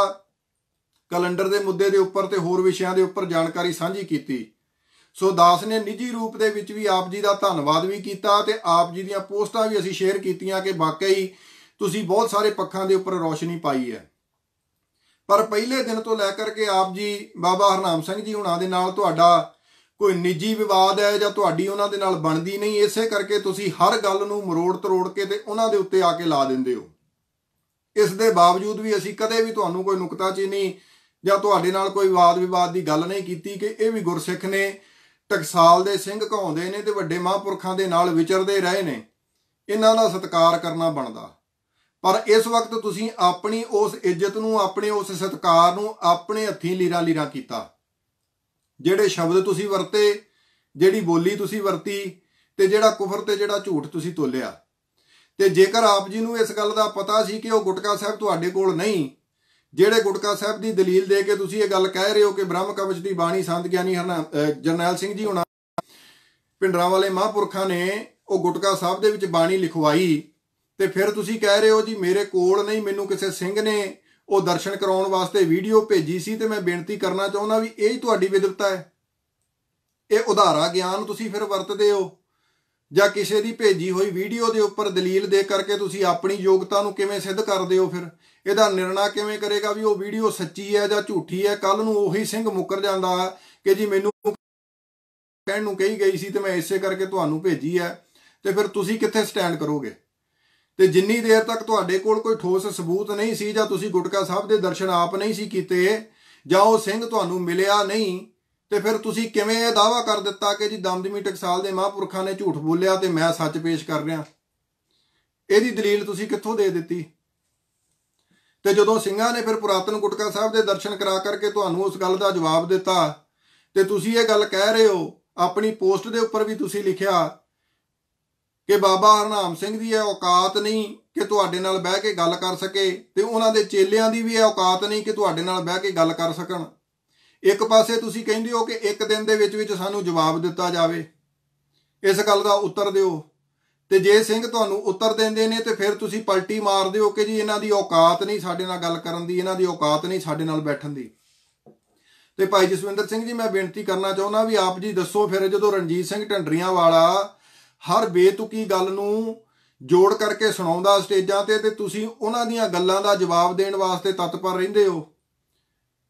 ਕੈਲੰਡਰ ਦੇ ਮੁੱਦੇ ਦੇ ਉੱਪਰ ਤੇ ਹੋਰ ਵਿਸ਼ਿਆਂ ਦੇ ਉੱਪਰ ਜਾਣਕਾਰੀ ਸਾਂਝੀ ਕੀਤੀ ਸੋ ਦਾਸ ਨੇ ਨਿੱਜੀ ਰੂਪ ਦੇ ਵਿੱਚ ਵੀ ਆਪ ਜੀ ਦਾ ਧੰਨਵਾਦ ਵੀ ਕੀਤਾ ਤੇ ਆਪ ਜੀ ਦੀਆਂ ਪੋਸਟਾਂ ਵੀ ਅਸੀਂ ਸ਼ੇਅਰ ਕੀਤੀਆਂ ਕਿ ਵਾਕਈ ਤੁਸੀਂ ਬਹੁਤ ਸਾਰੇ ਪੱਖਾਂ ਦੇ ਉੱਪਰ ਰੋਸ਼ਨੀ ਪਾਈ ਹੈ ਪਰ ਪਹਿਲੇ ਦਿਨ ਤੋਂ ਲੈ ਕਰਕੇ ਆਪ ਜੀ ਬਾਬਾ ਹਰਨਾਮ ਸਿੰਘ ਜੀ ਹੁਣਾਂ ਦੇ ਨਾਲ ਤੁਹਾਡਾ ਕੋਈ ਨਿੱਜੀ ਵਿਵਾਦ ਹੈ ਜਾਂ ਤੁਹਾਡੀ ਉਹਨਾਂ ਦੇ ਨਾਲ ਬਣਦੀ ਨਹੀਂ ਇਸੇ ਕਰਕੇ ਤੁਸੀਂ ਹਰ ਗੱਲ ਨੂੰ ਮਰੋੜ ਤਰੋੜ ਕੇ ਤੇ ਉਹਨਾਂ ਦੇ ਉੱਤੇ ਆ ਕੇ ਲਾ ਦਿੰਦੇ ਹੋ ਇਸ ਦੇ ਬਾਵਜੂਦ ਵੀ ਅਸੀਂ ਕਦੇ ਵੀ ਤੁਹਾਨੂੰ ਕੋਈ ਨਹੀਂ ਜਾਂ ਤੁਹਾਡੇ ਨਾਲ ਕੋਈ ਵਾਦ ਵਿਵਾਦ ਦੀ ਗੱਲ ਨਹੀਂ ਕੀਤੀ ਕਿ ਇਹ ਵੀ ਗੁਰਸਿੱਖ ਨੇ ਟਕਸਾਲ ਦੇ ਸਿੰਘ ਕਹਾਉਂਦੇ ਨੇ ਤੇ ਵੱਡੇ ਮਹਾਂਪੁਰਖਾਂ ਦੇ ਨਾਲ ਵਿਚਰਦੇ ਰਹੇ ਨੇ ਇਹਨਾਂ ਦਾ ਸਤਿਕਾਰ ਕਰਨਾ ਬਣਦਾ ਪਰ ਇਸ ਵਕਤ ਤੁਸੀਂ ਆਪਣੀ ਉਸ ਇੱਜ਼ਤ ਨੂੰ ਆਪਣੇ ਉਸ ਸਤਿਕਾਰ ਨੂੰ ਆਪਣੇ ਹੱਥੀਂ ਲੀਰਾ ਲੀਰਾ ਕੀਤਾ ਜਿਹੜੇ ਸ਼ਬਦ ਤੁਸੀਂ ਵਰਤੇ ਜਿਹੜੀ ਬੋਲੀ ਤੁਸੀਂ ਵਰਤੀ ਤੇ ਜਿਹੜਾ ਕੁਫਰ ਤੇ ਜਿਹੜਾ ਝੂਠ ਤੁਸੀਂ ਤੋਲਿਆ ਤੇ ਜੇਕਰ ਆਪ ਜੀ ਨੂੰ ਇਸ ਗੱਲ ਦਾ ਪਤਾ ਸੀ ਕਿ ਉਹ ਗੁਟਕਾ ਸਾਹਿਬ ਤੁਹਾਡੇ ਕੋਲ ਨਹੀਂ ਜਿਹੜੇ ਗੁਟਕਾ ਸਾਹਿਬ ਦੀ ਦਲੀਲ ਦੇ ਕੇ ਤੁਸੀਂ ਇਹ ਗੱਲ ਕਹਿ ਰਹੇ ਹੋ ਕਿ ਬ੍ਰਹਮ ਕਵਚ ਦੀ ਬਾਣੀ ਸੰਤ ਗਿਆਨੀ ਜਰਨੈਲ ਸਿੰਘ ਜੀ ਹੁਣਾਂ ਪਿੰਡਰਾਂ ਵਾਲੇ ਮਹਾਂਪੁਰਖਾਂ ਨੇ ਉਹ ਗੁਟਕਾ ਸਾਹਿਬ ਦੇ ਵਿੱਚ ਬਾਣੀ ਲਿਖਵਾਈ ਤੇ ਫਿਰ ਤੁਸੀਂ ਕਹਿ ਰਹੇ ਹੋ ਜੀ ਮੇਰੇ ਕੋਲ ਨਹੀਂ ਮੈਨੂੰ ਕਿਸੇ ਸਿੰਘ ਨੇ ਉਹ ਦਰਸ਼ਨ ਕਰਾਉਣ ਵਾਸਤੇ ਵੀਡੀਓ ਭੇਜੀ ਸੀ ਤੇ ਮੈਂ ਬੇਨਤੀ ਕਰਨਾ ਚਾਹੁੰਦਾ ਵੀ ਇਹ ਹੀ ਤੁਹਾਡੀ ਵਿਦਵਤਾ ਹੈ ਇਹ ਉਧਾਰਾ ਗਿਆਨ ਤੁਸੀਂ ਫਿਰ ਵਰਤਦੇ ਹੋ ਜਾਂ ਕਿਸੇ ਦੀ ਭੇਜੀ ਹੋਈ ਵੀਡੀਓ ਦੇ ਉੱਪਰ ਦਲੀਲ ਦੇ ਕਰਕੇ ਤੁਸੀਂ ਆਪਣੀ ਯੋਗਤਾ ਨੂੰ ਕਿਵੇਂ ਸਿੱਧ ਕਰਦੇ ਹੋ ਫਿਰ ਇਹਦਾ ਨਿਰਣਾ ਕਿਵੇਂ ਕਰੇਗਾ ਵੀ ਉਹ ਵੀਡੀਓ ਸੱਚੀ ਹੈ ਜਾਂ ਝੂਠੀ ਹੈ ਕੱਲ ਨੂੰ ਉਹੀ ਸਿੰਘ ਮੁੱਕਰ ਜਾਂਦਾ ਕਿ ਜੀ ਮੈਨੂੰ ਕਹਿਣ ਨੂੰ ਕਹੀ ਗਈ ਸੀ ਤੇ ਮੈਂ ਇਸੇ ਕਰਕੇ ਤੁਹਾਨੂੰ ਭੇਜੀ ਹੈ ਤੇ ਫਿਰ ਤੁਸੀਂ ਕਿੱਥੇ ਸਟੈਂਡ ਕਰੋਗੇ ਤੇ ਜਿੰਨੀ ਦੇਰ ਤੱਕ ਤੁਹਾਡੇ ਕੋਲ ਕੋਈ ਠੋਸ ਸਬੂਤ ਨਹੀਂ ਸੀ ਜਾਂ ਤੁਸੀਂ ਗੁਟਕਾ ਸਾਹਿਬ ਦੇ ਦਰਸ਼ਨ ਆਪ ਨਹੀਂ ਸੀ ਕੀਤੇ ਜਾਂ ਉਹ ਸਿੰਘ ਤੁਹਾਨੂੰ ਮਿਲਿਆ ਨਹੀਂ ਤੇ ਫਿਰ ਤੁਸੀਂ ਕਿਵੇਂ ਇਹ ਦਾਵਾ ਕਰ ਦਿੱਤਾ ਕਿ ਜੀ ਦਮਦਮੀ ਟਕਸਾਲ ਦੇ ਮਹਾਂਪੁਰਖਾਂ ਨੇ ਝੂਠ ਬੋਲਿਆ ਤੇ ਮੈਂ ਸੱਚ ਪੇਸ਼ ਕਰ ਰਿਹਾ ਇਹਦੀ ਦਲੀਲ ਤੁਸੀਂ ਕਿੱਥੋਂ ਦੇ ਦਿੱਤੀ ਤੇ ਜਦੋਂ ਸਿੰਘਾਂ ਨੇ ਫਿਰ ਪੁਰਾਤਨ ਗੁਟਕਾ ਸਾਹਿਬ ਦੇ ਦਰਸ਼ਨ ਕਰਾ ਕਰਕੇ ਤੁਹਾਨੂੰ ਉਸ ਗੱਲ ਦਾ ਜਵਾਬ ਦਿੱਤਾ ਤੇ ਤੁਸੀਂ ਇਹ ਗੱਲ ਕਹਿ ਰਹੇ ਹੋ ਆਪਣੀ ਪੋਸਟ ਦੇ ਉੱਪਰ ਵੀ ਤੁਸੀਂ ਲਿਖਿਆ ਕਿ ਬਾਬਾ ਹਰਨਾਮ ਸਿੰਘ ਦੀ ਇਹ ਔਕਾਤ ਨਹੀਂ ਕਿ ਤੁਹਾਡੇ ਨਾਲ ਬਹਿ ਕੇ ਗੱਲ ਕਰ ਸਕੇ ਤੇ ਉਹਨਾਂ ਦੇ ਚੇਲਿਆਂ ਦੀ ਵੀ ਇਹ ਔਕਾਤ ਨਹੀਂ ਕਿ ਤੁਹਾਡੇ ਨਾਲ ਬਹਿ ਕੇ ਗੱਲ ਕਰ ਸਕਣ ਇੱਕ ਪਾਸੇ ਤੁਸੀਂ ਕਹਿੰਦੇ ਹੋ ਕਿ ਇੱਕ ਦਿਨ ਦੇ ਵਿੱਚ ਵਿੱਚ ਸਾਨੂੰ ਜਵਾਬ ਦਿੱਤਾ ਜਾਵੇ ਇਸ ਗੱਲ ਦਾ ਉੱਤਰ ਦਿਓ ਤੇ ਜੇ ਸਿੰਘ ਤੁਹਾਨੂੰ ਉੱਤਰ ਦਿੰਦੇ ਨੇ ਤੇ ਫਿਰ ਤੁਸੀਂ ਪਲਟੀ ਮਾਰਦੇ ਹੋ ਕਿ ਜੀ ਇਹਨਾਂ ਦੀ ਔਕਾਤ ਨਹੀਂ ਸਾਡੇ ਨਾਲ ਗੱਲ ਕਰਨ ਦੀ ਇਹਨਾਂ ਦੀ ਔਕਾਤ ਨਹੀਂ ਸਾਡੇ ਨਾਲ ਬੈਠਣ ਦੀ ਤੇ ਭਾਈ ਜਸਵਿੰਦਰ ਸਿੰਘ ਜੀ ਮੈਂ ਬੇਨਤੀ ਕਰਨਾ ਚਾਹੁੰਦਾ ਵੀ ਆਪ ਜੀ ਦੱਸੋ ਫਿਰ ਜਦੋਂ ਰਣਜੀਤ ਸਿੰਘ ਢੰਡਰੀਆਂ ਵਾਲਾ ਹਰ ਬੇਤੁਕੀ ਗੱਲ ਨੂੰ ਜੋੜ ਕਰਕੇ ਸੁਣਾਉਂਦਾ ਸਟੇਜਾਂ ਤੇ ਤੇ ਤੁਸੀਂ ਉਹਨਾਂ ਦੀਆਂ ਗੱਲਾਂ ਦਾ ਜਵਾਬ ਦੇਣ ਵਾਸਤੇ ਤਤਪਰ ਰਹਿੰਦੇ ਹੋ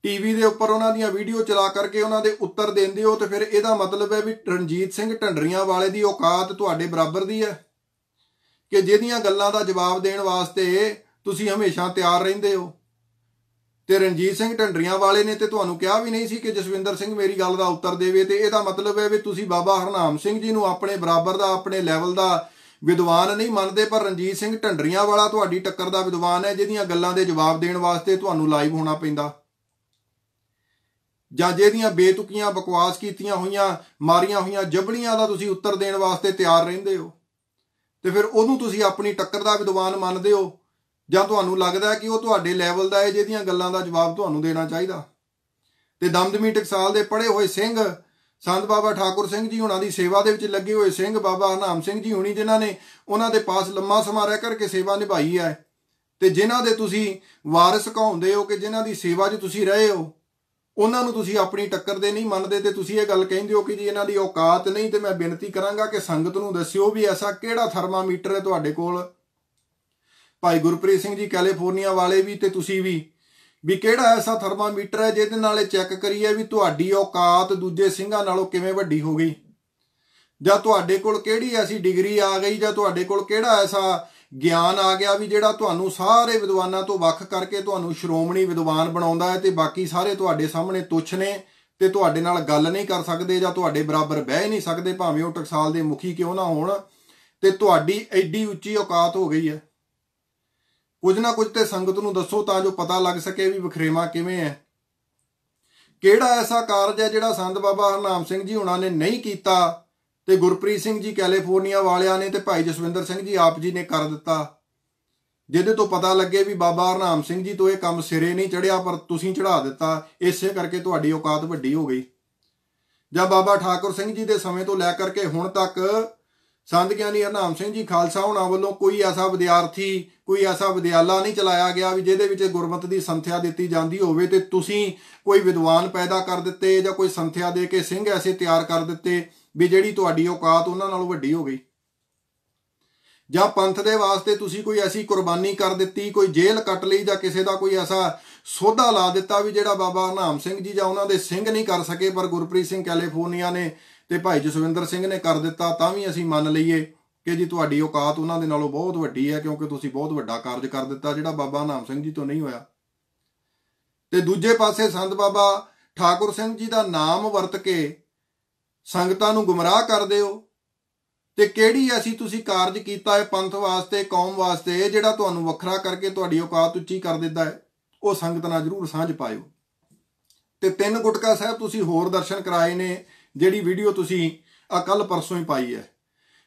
ਟੀਵੀ ਦੇ ਉੱਪਰ ਉਹਨਾਂ ਦੀਆਂ ਵੀਡੀਓ ਚਲਾ ਕਰਕੇ ਉਹਨਾਂ ਦੇ ਉੱਤਰ ਦਿੰਦੇ ਹੋ ਤੇ ਫਿਰ ਇਹਦਾ ਮਤਲਬ ਹੈ ਵੀ ਰਣਜੀਤ ਸਿੰਘ ਢੰਡਰੀਆਂ ਵਾਲੇ ਦੀ ਔਕਾਤ ਤੁਹਾਡੇ ਬਰਾਬਰ ਦੀ ਹੈ ਕਿ ਜਿਹਦੀਆਂ ਗੱਲਾਂ ਦਾ ਜਵਾਬ ਦੇਣ ਵਾਸਤੇ ਤੁਸੀਂ ਹਮੇਸ਼ਾ ਤਿਆਰ ਰਹਿੰਦੇ ਹੋ ਤੇ ਰਣਜੀਤ ਸਿੰਘ ਢੰਡਰੀਆਂ ਵਾਲੇ ਨੇ ਤੇ ਤੁਹਾਨੂੰ ਕਿਹਾ ਵੀ ਨਹੀਂ ਸੀ ਕਿ ਜਸਵਿੰਦਰ ਸਿੰਘ ਮੇਰੀ ਗੱਲ ਦਾ ਉੱਤਰ ਦੇਵੇ ਤੇ ਇਹਦਾ ਮਤਲਬ ਹੈ ਵੀ ਤੁਸੀਂ ਬਾਬਾ ਹਰਨਾਮ ਸਿੰਘ ਜੀ ਨੂੰ ਆਪਣੇ ਬਰਾਬਰ ਦਾ ਆਪਣੇ ਲੈਵਲ ਦਾ ਵਿਦਵਾਨ ਨਹੀਂ ਮੰਨਦੇ ਪਰ ਰਣਜੀਤ ਸਿੰਘ ਢੰਡਰੀਆਂ ਵਾਲਾ ਤੁਹਾਡੀ ਟੱਕਰ ਦਾ ਵਿਦਵਾਨ ਹੈ ਜਿਹਦੀਆਂ ਗੱਲਾਂ ਦੇ ਜਵਾਬ ਦੇਣ ਵਾਸਤੇ ਤੁਹਾਨੂੰ ਲਾਈਵ ਹੋਣਾ ਪੈਂਦਾ ਜਾਂ ਜਿਹਦੀਆਂ ਬੇਤੁਕੀਆਂ ਬਕਵਾਸ ਕੀਤੀਆਂ ਹੋਈਆਂ ਮਾਰੀਆਂ ਹੋਈਆਂ ਜਬੜੀਆਂ ਦਾ ਤੁਸੀਂ ਉੱਤਰ ਦੇਣ ਵਾਸਤੇ ਤਿਆਰ ਰਹਿੰਦੇ ਹੋ ਤੇ ਫਿਰ ਉਹਨੂੰ ਤੁਸੀਂ ਆਪਣੀ ਟੱਕਰ ਦਾ ਵਿਦਵਾਨ ਮੰਨਦੇ ਹੋ ਜਾਂ ਤੁਹਾਨੂੰ ਲੱਗਦਾ ਕਿ ਉਹ ਤੁਹਾਡੇ ਲੈਵਲ ਦਾ ਹੈ ਜਿਹਦੀਆਂ ਗੱਲਾਂ ਦਾ ਜਵਾਬ ਤੁਹਾਨੂੰ ਦੇਣਾ ਚਾਹੀਦਾ ਤੇ ਦਮਦਮੀ ਟਕਸਾਲ ਦੇ ਪੜੇ ਹੋਏ ਸਿੰਘ ਸੰਤ ਬਾਬਾ ਠਾਕੁਰ ਸਿੰਘ ਜੀ ਹੁਣਾਂ ਦੀ ਸੇਵਾ ਦੇ ਵਿੱਚ ਲੱਗੇ ਹੋਏ ਸਿੰਘ ਬਾਬਾ ਹਰਨਾਮ ਸਿੰਘ ਜੀ ਹੁਣੀ ਜਿਨ੍ਹਾਂ ਨੇ ਉਹਨਾਂ ਦੇ ਪਾਸ ਲੰਮਾ ਸਮਾਂ ਰਹਿ ਕਰਕੇ ਸੇਵਾ ਨਿਭਾਈ ਹੈ ਤੇ ਜਿਨ੍ਹਾਂ ਦੇ ਤੁਸੀਂ ਵਾਰਿਸ ਕਹਾਉਂਦੇ ਹੋ ਕਿ ਜਿਨ੍ਹਾਂ ਦੀ ਸੇਵਾ 'ਚ ਤੁਸੀਂ ਰਹੇ ਹੋ ਉਹਨਾਂ ਨੂੰ ਤੁਸੀਂ ਆਪਣੀ ਟੱਕਰ ਦੇ ਨਹੀਂ ਮੰਨਦੇ ਤੇ ਤੁਸੀਂ ਇਹ ਗੱਲ ਕਹਿੰਦੇ ਹੋ ਕਿ ਜੀ ਇਹਨਾਂ ਦੀ ਔਕਾਤ ਨਹੀਂ ਤੇ ਮੈਂ ਬੇਨਤੀ ਕਰਾਂਗਾ ਕਿ ਸੰਗਤ ਨੂੰ ਦੱਸਿਓ ਵੀ ਐਸਾ ਕਿਹੜਾ ਥਰਮਾਮੀਟਰ ਹੈ ਤੁਹਾਡੇ ਕੋਲ ਭਾਈ ਗੁਰਪ੍ਰੀਤ ਸਿੰਘ ਜੀ ਕੈਲੀਫੋਰਨੀਆ ਵਾਲੇ ਵੀ ਤੇ ਤੁਸੀਂ ਵੀ ਵੀ ਕਿਹੜਾ ਐਸਾ ਥਰਮਾਮੀਟਰ ਹੈ ਜਿਹਦੇ ਨਾਲ ਇਹ ਚੈੱਕ ਕਰੀਏ ਵੀ ਤੁਹਾਡੀ ਔਕਾਤ ਦੂਜੇ ਸਿੰਘਾਂ ਨਾਲੋਂ ਕਿਵੇਂ ਵੱਡੀ ਹੋ ਗਈ ਜਾਂ ਤੁਹਾਡੇ ਕੋਲ ਕਿਹੜੀ ਐਸੀ ਡਿਗਰੀ ਆ ਗਈ ਜਾਂ ਤੁਹਾਡੇ ਕੋਲ ਕਿਹੜਾ ਐਸਾ ਗਿਆਨ ਆ ਗਿਆ ਵੀ ਜਿਹੜਾ ਤੁਹਾਨੂੰ ਸਾਰੇ ਵਿਦਵਾਨਾਂ ਤੋਂ ਵੱਖ ਕਰਕੇ ਤੁਹਾਨੂੰ ਸ਼੍ਰੋਮਣੀ ਵਿਦਵਾਨ ਬਣਾਉਂਦਾ ਹੈ ਤੇ ਬਾਕੀ ਸਾਰੇ ਤੁਹਾਡੇ ਸਾਹਮਣੇ ਤੁੱਛ ਨੇ ਤੇ ਤੁਹਾਡੇ ਨਾਲ ਗੱਲ ਨਹੀਂ ਕਰ ਸਕਦੇ ਜਾਂ ਤੁਹਾਡੇ ਬਰਾਬਰ ਬਹਿ ਨਹੀਂ ਸਕਦੇ ਭਾਵੇਂ ਉਹ ਟਕਸਾਲ ਦੇ ਮੁਖੀ ਕਿਉਂ ਨਾ ਹੋਣ ਤੇ ਤੁਹਾਡੀ ਐਡੀ ਉੱਚੀ ਔਕਾਤ ਹੋ ਗਈ ਹੈ ਕੁਝ ਨਾ ਕੁਝ ਤੇ ਸੰਗਤ ਨੂੰ ਦੱਸੋ ਤਾਂ ਜੋ ਪਤਾ ਲੱਗ ਸਕੇ ਵੀ ਵਖਰੇਵਾ ਕਿਵੇਂ ਹੈ ਕਿਹੜਾ ਐਸਾ ਕਾਰਜ ਹੈ ਜਿਹੜਾ ਸੰਤ ਬਾਬਾ ਹਰਨਾਮ ਸਿੰਘ ਜੀ ਹੁਣਾਂ ਨੇ ਨਹੀਂ ਕੀਤਾ ਤੇ ਗੁਰਪ੍ਰੀਤ ਸਿੰਘ ਜੀ ਕੈਲੀਫੋਰਨੀਆ ਵਾਲਿਆਂ ਨੇ ਤੇ ਭਾਈ ਜਸਵਿੰਦਰ ਸਿੰਘ ਜੀ ਆਪ ਜੀ ਨੇ ਕਰ ਦਿੱਤਾ ਜਿਹਦੇ ਤੋਂ ਪਤਾ ਲੱਗੇ ਵੀ ਬਾਬਾ ਹਰਨਾਮ ਸਿੰਘ ਜੀ ਤੋਂ ਇਹ ਕੰਮ ਸਿਰੇ ਨਹੀਂ ਚੜਿਆ ਪਰ ਤੁਸੀਂ ਚੜਾ ਦਿੱਤਾ ਇਸੇ ਕਰਕੇ ਤੁਹਾਡੀ ਔਕਾਤ ਵੱਡੀ ਹੋ ਗਈ ਜਾਂ ਬਾਬਾ ਠਾਕੁਰ ਸਿੰਘ ਜੀ ਦੇ ਸਮੇਂ ਤੋਂ ਲੈ ਕਰਕੇ ਹੁਣ ਤੱਕ ਸੰਤ ਗਿਆਨੀ ਹਰਨਾਮ ਸਿੰਘ ਜੀ ਖਾਲਸਾ ਹੋਣਾ ਵੱਲੋਂ ਕੋਈ ਐਸਾ ਵਿਦਿਆਰਥੀ ਕੋਈ ਐਸਾ ਵਿਦਿਆਲਾ ਨਹੀਂ ਚਲਾਇਆ ਗਿਆ ਵੀ ਜਿਹਦੇ ਵਿੱਚ ਗੁਰਮਤ ਦੀ ਸੰਥਿਆ ਦਿੱਤੀ ਜਾਂਦੀ ਹੋਵੇ ਤੇ ਤੁਸੀਂ ਕੋਈ ਵਿਦਵਾਨ ਪੈਦਾ ਕਰ ਦਿੱਤੇ ਜਾਂ ਕੋਈ ਸੰਥਿਆ ਦੇ ਕੇ ਸਿੰਘ ਐਸੇ ਤਿਆਰ ਕਰ ਦਿੱਤੇ ਵੀ ਜਿਹੜੀ ਤੁਹਾਡੀ ਔਕਾਤ ਉਹਨਾਂ ਨਾਲੋਂ ਵੱਡੀ ਹੋ ਗਈ ਜਾਂ ਪੰਥ ਦੇ ਵਾਸਤੇ ਤੁਸੀਂ ਕੋਈ ਐਸੀ ਕੁਰਬਾਨੀ ਕਰ ਦਿੱਤੀ ਕੋਈ ਜੇਲ੍ਹ ਕੱਟ ਲਈ ਜਾਂ ਕਿਸੇ ਦਾ ਕੋਈ ਐਸਾ ਸੋਧਾ ਲਾ ਦਿੱਤਾ ਵੀ ਜਿਹੜਾ ਬਾਬਾ ਨਾਮ ਸਿੰਘ ਜੀ ਜਾਂ ਉਹਨਾਂ ਦੇ ਸਿੰਘ ਨਹੀਂ ਕਰ ਸਕੇ ਪਰ ਗੁਰਪ੍ਰੀਤ ਸਿੰਘ ਕੈਲੀਫੋਰਨੀਆ ਨੇ ਤੇ ਭਾਈ ਜਸਵਿੰਦਰ ਸਿੰਘ ਨੇ ਕਰ ਦਿੱਤਾ ਤਾਂ ਵੀ ਅਸੀਂ ਮੰਨ ਲਈਏ ਕਿ ਜੀ ਤੁਹਾਡੀ ਔਕਾਤ ਉਹਨਾਂ ਦੇ ਨਾਲੋਂ ਬਹੁਤ ਵੱਡੀ ਹੈ ਕਿਉਂਕਿ ਤੁਸੀਂ ਬਹੁਤ ਵੱਡਾ ਕਾਰਜ ਕਰ ਦਿੱਤਾ ਜਿਹੜਾ ਬਾਬਾ ਨਾਮ ਸਿੰਘ ਜੀ ਤੋਂ ਨਹੀਂ ਹੋਇਆ ਤੇ ਦੂਜੇ ਪਾਸੇ ਸੰਤ ਬਾਬਾ ਠਾਕੁਰ ਸਿੰਘ ਜੀ ਦਾ ਨਾਮ ਵਰਤ ਕੇ ਸੰਗਤਾਂ ਨੂੰ ਗੁੰਮਰਾਹ ਕਰਦੇ ਹੋ ਤੇ ਕਿਹੜੀ ਐਸੀ ਤੁਸੀਂ ਕਾਰਜ ਕੀਤਾ ਹੈ ਪੰਥ ਵਾਸਤੇ ਕੌਮ ਵਾਸਤੇ ਜਿਹੜਾ ਤੁਹਾਨੂੰ ਵੱਖਰਾ ਕਰਕੇ ਤੁਹਾਡੀ ਔਕਾਤ ਉੱਚੀ ਕਰ ਦਿੰਦਾ ਹੈ ਉਹ ਸੰਗਤ ਨਾਲ ਜ਼ਰੂਰ ਸਾਂਝ ਪਾਇਓ ਤੇ ਤਿੰਨ ਗੁਟਕਾ ਸਾਹਿਬ ਤੁਸੀਂ ਹੋਰ ਦਰਸ਼ਨ ਕਰਾਏ ਨੇ ਜਿਹੜੀ ਵੀਡੀਓ ਤੁਸੀਂ ਆ ਕੱਲ ਪਰਸੋਂ ਹੀ ਪਾਈ ਹੈ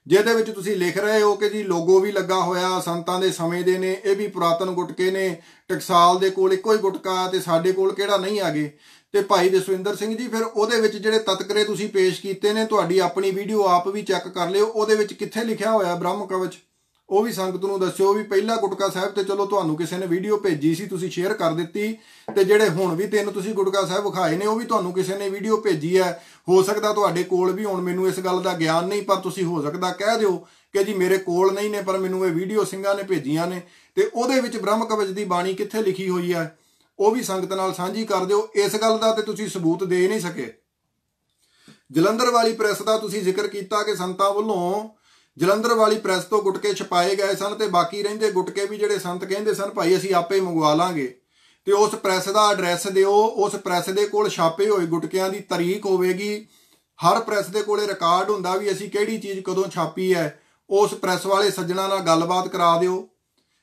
ਜਿਹਦੇ ਵਿੱਚ ਤੁਸੀਂ ਲਿਖ ਰਹੇ ਹੋ ਕਿ ਜੀ ਲੋਗੋ ਵੀ ਲੱਗਾ ਹੋਇਆ ਸੰਤਾਂ ਦੇ ਸਮੇਂ ਦੇ ਨੇ ਇਹ ਵੀ ਪੁਰਾਤਨ ਗੁਟਕੇ ਨੇ ਟਕਸਾਲ ਦੇ ਕੋਲ ਇੱਕੋ ਹੀ ਗੁਟਕਾ ਤੇ ਸਾਡੇ ਕੋਲ ਕਿਹੜਾ ਨਹੀਂ ਆਗੇ ਤੇ ਭਾਈ ਦਸਵਿੰਦਰ ਸਿੰਘ ਜੀ ਫਿਰ ਉਹਦੇ ਵਿੱਚ ਜਿਹੜੇ ਤਤਕਰੇ ਤੁਸੀਂ ਪੇਸ਼ ਕੀਤੇ ਨੇ ਤੁਹਾਡੀ ਆਪਣੀ ਵੀਡੀਓ ਆਪ ਵੀ ਚੈੱਕ ਕਰ ਲਿਓ ਉਹਦੇ ਵਿੱਚ ਕਿੱਥੇ ਲਿਖਿਆ ਹੋਇਆ ਬ੍ਰਹਮ ਕਵਚ ਉਹ ਵੀ ਸੰਗਤ ਨੂੰ ਦੱਸਿਓ ਵੀ ਪਹਿਲਾ ਗੁਟਕਾ ਸਾਹਿਬ ਤੇ ਚਲੋ ਤੁਹਾਨੂੰ ਕਿਸੇ ਨੇ ਵੀਡੀਓ ਭੇਜੀ ਸੀ ਤੁਸੀਂ ਸ਼ੇਅਰ ਕਰ ਦਿੱਤੀ ਤੇ ਜਿਹੜੇ ਹੁਣ ਵੀ ਤਿੰਨ ਤੁਸੀਂ ਗੁਟਕਾ ਸਾਹਿਬ ਵਿਖਾਏ ਨੇ ਉਹ ਵੀ ਤੁਹਾਨੂੰ ਕਿਸੇ ਨੇ ਵੀਡੀਓ ਭੇਜੀ ਹੈ ਹੋ ਸਕਦਾ ਤੁਹਾਡੇ ਕੋਲ ਵੀ ਹੁਣ ਮੈਨੂੰ ਇਸ ਗੱਲ ਦਾ ਗਿਆਨ ਨਹੀਂ ਪਰ ਤੁਸੀਂ ਹੋ ਸਕਦਾ ਕਹਿ ਦਿਓ ਕਿ ਜੀ ਮੇਰੇ ਕੋਲ ਨਹੀਂ ਨੇ ਪਰ ਮੈਨੂੰ ਇਹ ਵੀਡੀਓ ਸਿੰਘਾਂ ਨੇ ਭੇਜੀਆਂ ਨੇ ਤੇ ਉਹਦੇ ਵਿੱਚ ਬ੍ਰਹਮ ਕਵਚ ਦੀ ਬਾਣੀ ਕਿੱਥੇ ਲਿਖੀ ਹੋਈ ਹੈ ਉਹ ਵੀ ਸੰਗਤ ਨਾਲ ਸਾਂਝੀ ਕਰ ਦਿਓ ਇਸ ਗੱਲ ਦਾ ਤੇ ਤੁਸੀਂ ਸਬੂਤ ਦੇ ਨਹੀਂ ਸਕੇ ਜਲੰਧਰ ਵਾਲੀ ਪ੍ਰੈਸ ਦਾ ਤੁਸੀਂ ਜ਼ਿਕਰ ਕੀਤਾ ਕਿ ਸੰਤਾਂ ਵੱਲੋਂ ਜਲੰਧਰ ਵਾਲੀ ਪ੍ਰੈਸ ਤੋਂ ਗੁਟਕੇ ਛਪਾਏ ਗਏ ਸਨ ਤੇ ਬਾਕੀ ਰਹਿੰਦੇ ਗੁਟਕੇ ਵੀ ਜਿਹੜੇ ਸੰਤ ਕਹਿੰਦੇ ਸਨ ਭਾਈ ਅਸੀਂ ਆਪੇ ਮੰਗਵਾ ਲਾਂਗੇ ਤੇ ਉਸ ਪ੍ਰੈਸ ਦਾ ਐਡਰੈਸ ਦਿਓ ਉਸ ਪ੍ਰੈਸ ਦੇ ਕੋਲ ਛਾਪੇ ਹੋਏ ਗੁਟਕਿਆਂ ਦੀ ਤਾਰੀਖ ਹੋਵੇਗੀ ਹਰ ਪ੍ਰੈਸ ਦੇ ਕੋਲੇ ਰਿਕਾਰਡ ਹੁੰਦਾ ਵੀ ਅਸੀਂ ਕਿਹੜੀ ਚੀਜ਼ ਕਦੋਂ ਛਾਪੀ ਹੈ ਉਸ ਪ੍ਰੈਸ ਵਾਲੇ ਸੱਜਣਾ ਨਾਲ ਗੱਲਬਾਤ ਕਰਾ ਦਿਓ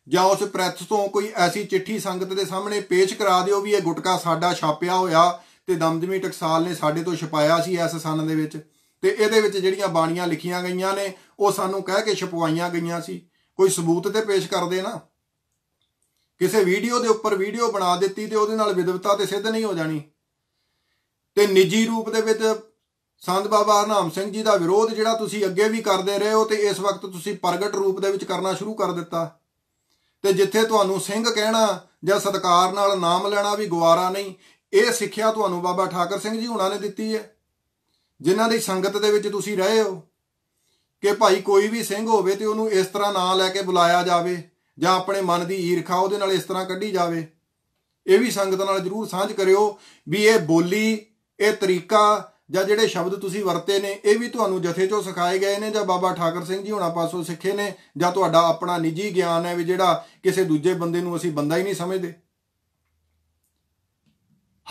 ਜਾਂ ਉਸ ਪ੍ਰੈਸ ਤੋਂ ਕੋਈ ਐਸੀ ਚਿੱਠੀ ਸੰਗਤ ਦੇ ਸਾਹਮਣੇ ਪੇਸ਼ ਕਰਾ ਦਿਓ ਵੀ ਇਹ ਗੁਟਕਾ ਸਾਡਾ ਛਾਪਿਆ ਹੋਇਆ ਤੇ ਦਮਦਮੀ ਟਕਸਾਲ ਨੇ ਸਾਡੇ ਤੋਂ ਛਪਾਇਆ ਸੀ ਇਸ ਸਨ ਦੇ ਵਿੱਚ ਤੇ ਇਹਦੇ ਵਿੱਚ ਜਿਹੜੀਆਂ ਬਾਣੀਆਂ ਲਿਖੀਆਂ ਗਈਆਂ ਨੇ ਉਹ ਸਾਨੂੰ ਕਹਿ ਕੇ ਛਪਵਾਈਆਂ ਗਈਆਂ ਸੀ ਕੋਈ ਸਬੂਤ ਤੇ ਪੇਸ਼ ਕਰਦੇ ਨਾ ਕਿਸੇ ਵੀਡੀਓ ਦੇ ਉੱਪਰ ਵੀਡੀਓ ਬਣਾ ਦਿੱਤੀ ਤੇ ਉਹਦੇ ਨਾਲ ਵਿਦਵਤਾ ਤੇ ਸਿੱਧ ਨਹੀਂ ਹੋ ਜਾਣੀ ਤੇ ਨਿੱਜੀ ਰੂਪ ਦੇ ਵਿੱਚ ਸੰਤ ਬਾਬਾ ਹਰਨਾਮ ਸਿੰਘ ਜੀ ਦਾ ਵਿਰੋਧ ਜਿਹੜਾ ਤੁਸੀਂ ਅੱਗੇ ਵੀ ਕਰਦੇ ਰਹੇ ਹੋ ਤੇ ਇਸ ਵਕਤ ਤੁਸੀਂ ਪ੍ਰਗਟ ਰੂਪ ਦੇ ਵਿੱਚ ਕਰਨਾ ਸ਼ੁਰੂ ਕਰ ਦਿੱਤਾ ਤੇ ਜਿੱਥੇ ਤੁਹਾਨੂੰ ਸਿੰਘ ਕਹਿਣਾ ਜਾਂ ਸਤਕਾਰ ਨਾਲ ਨਾਮ ਲੈਣਾ ਵੀ ਗਵਾਰਾ ਨਹੀਂ ਇਹ ਸਿੱਖਿਆ ਤੁਹਾਨੂੰ ਬਾਬਾ ਠਾਕਰ ਸਿੰਘ ਜੀ ਹੁਣਾਂ ਨੇ ਦਿੱਤੀ ਹੈ ਜਿਨ੍ਹਾਂ ਦੀ ਸੰਗਤ ਦੇ ਵਿੱਚ ਤੁਸੀਂ ਰਹੇ ਹੋ ਕਿ ਭਾਈ ਕੋਈ ਵੀ ਸਿੰਘ ਹੋਵੇ ਤੇ ਉਹਨੂੰ ਇਸ ਤਰ੍ਹਾਂ ਨਾਂ ਲੈ ਕੇ ਬੁਲਾਇਆ ਜਾਵੇ ਜਾਂ ਆਪਣੇ ਮਨ ਦੀ ਈਰਖਾ ਉਹਦੇ ਨਾਲ ਇਸ ਤਰ੍ਹਾਂ ਕੱਢੀ ਜਾਵੇ ਇਹ ਵੀ ਸੰਗਤ ਨਾਲ ਜਰੂਰ ਸਾਂਝ ਕਰਿਓ ਵੀ ਇਹ ਬੋਲੀ ਇਹ ਤਰੀਕਾ ਜਾਂ ਜਿਹੜੇ ਸ਼ਬਦ ਤੁਸੀਂ ਵਰਤੇ ਨੇ ਇਹ ਵੀ ਤੁਹਾਨੂੰ ਜਥੇ ਚੋਂ ਸਿਖਾਏ ਗਏ ਨੇ ਜਾਂ ਬਾਬਾ ਠਾਕਰ ਸਿੰਘ ਜੀ ਹੁਣਾਂ ਪਾਸੋਂ ਸਿੱਖੇ ਨੇ ਜਾਂ ਤੁਹਾਡਾ ਆਪਣਾ ਨਿੱਜੀ ਗਿਆਨ ਹੈ ਵੀ ਜਿਹੜਾ ਕਿਸੇ ਦੂਜੇ ਬੰਦੇ ਨੂੰ ਅਸੀਂ ਬੰਦਾ ਹੀ ਨਹੀਂ ਸਮਝਦੇ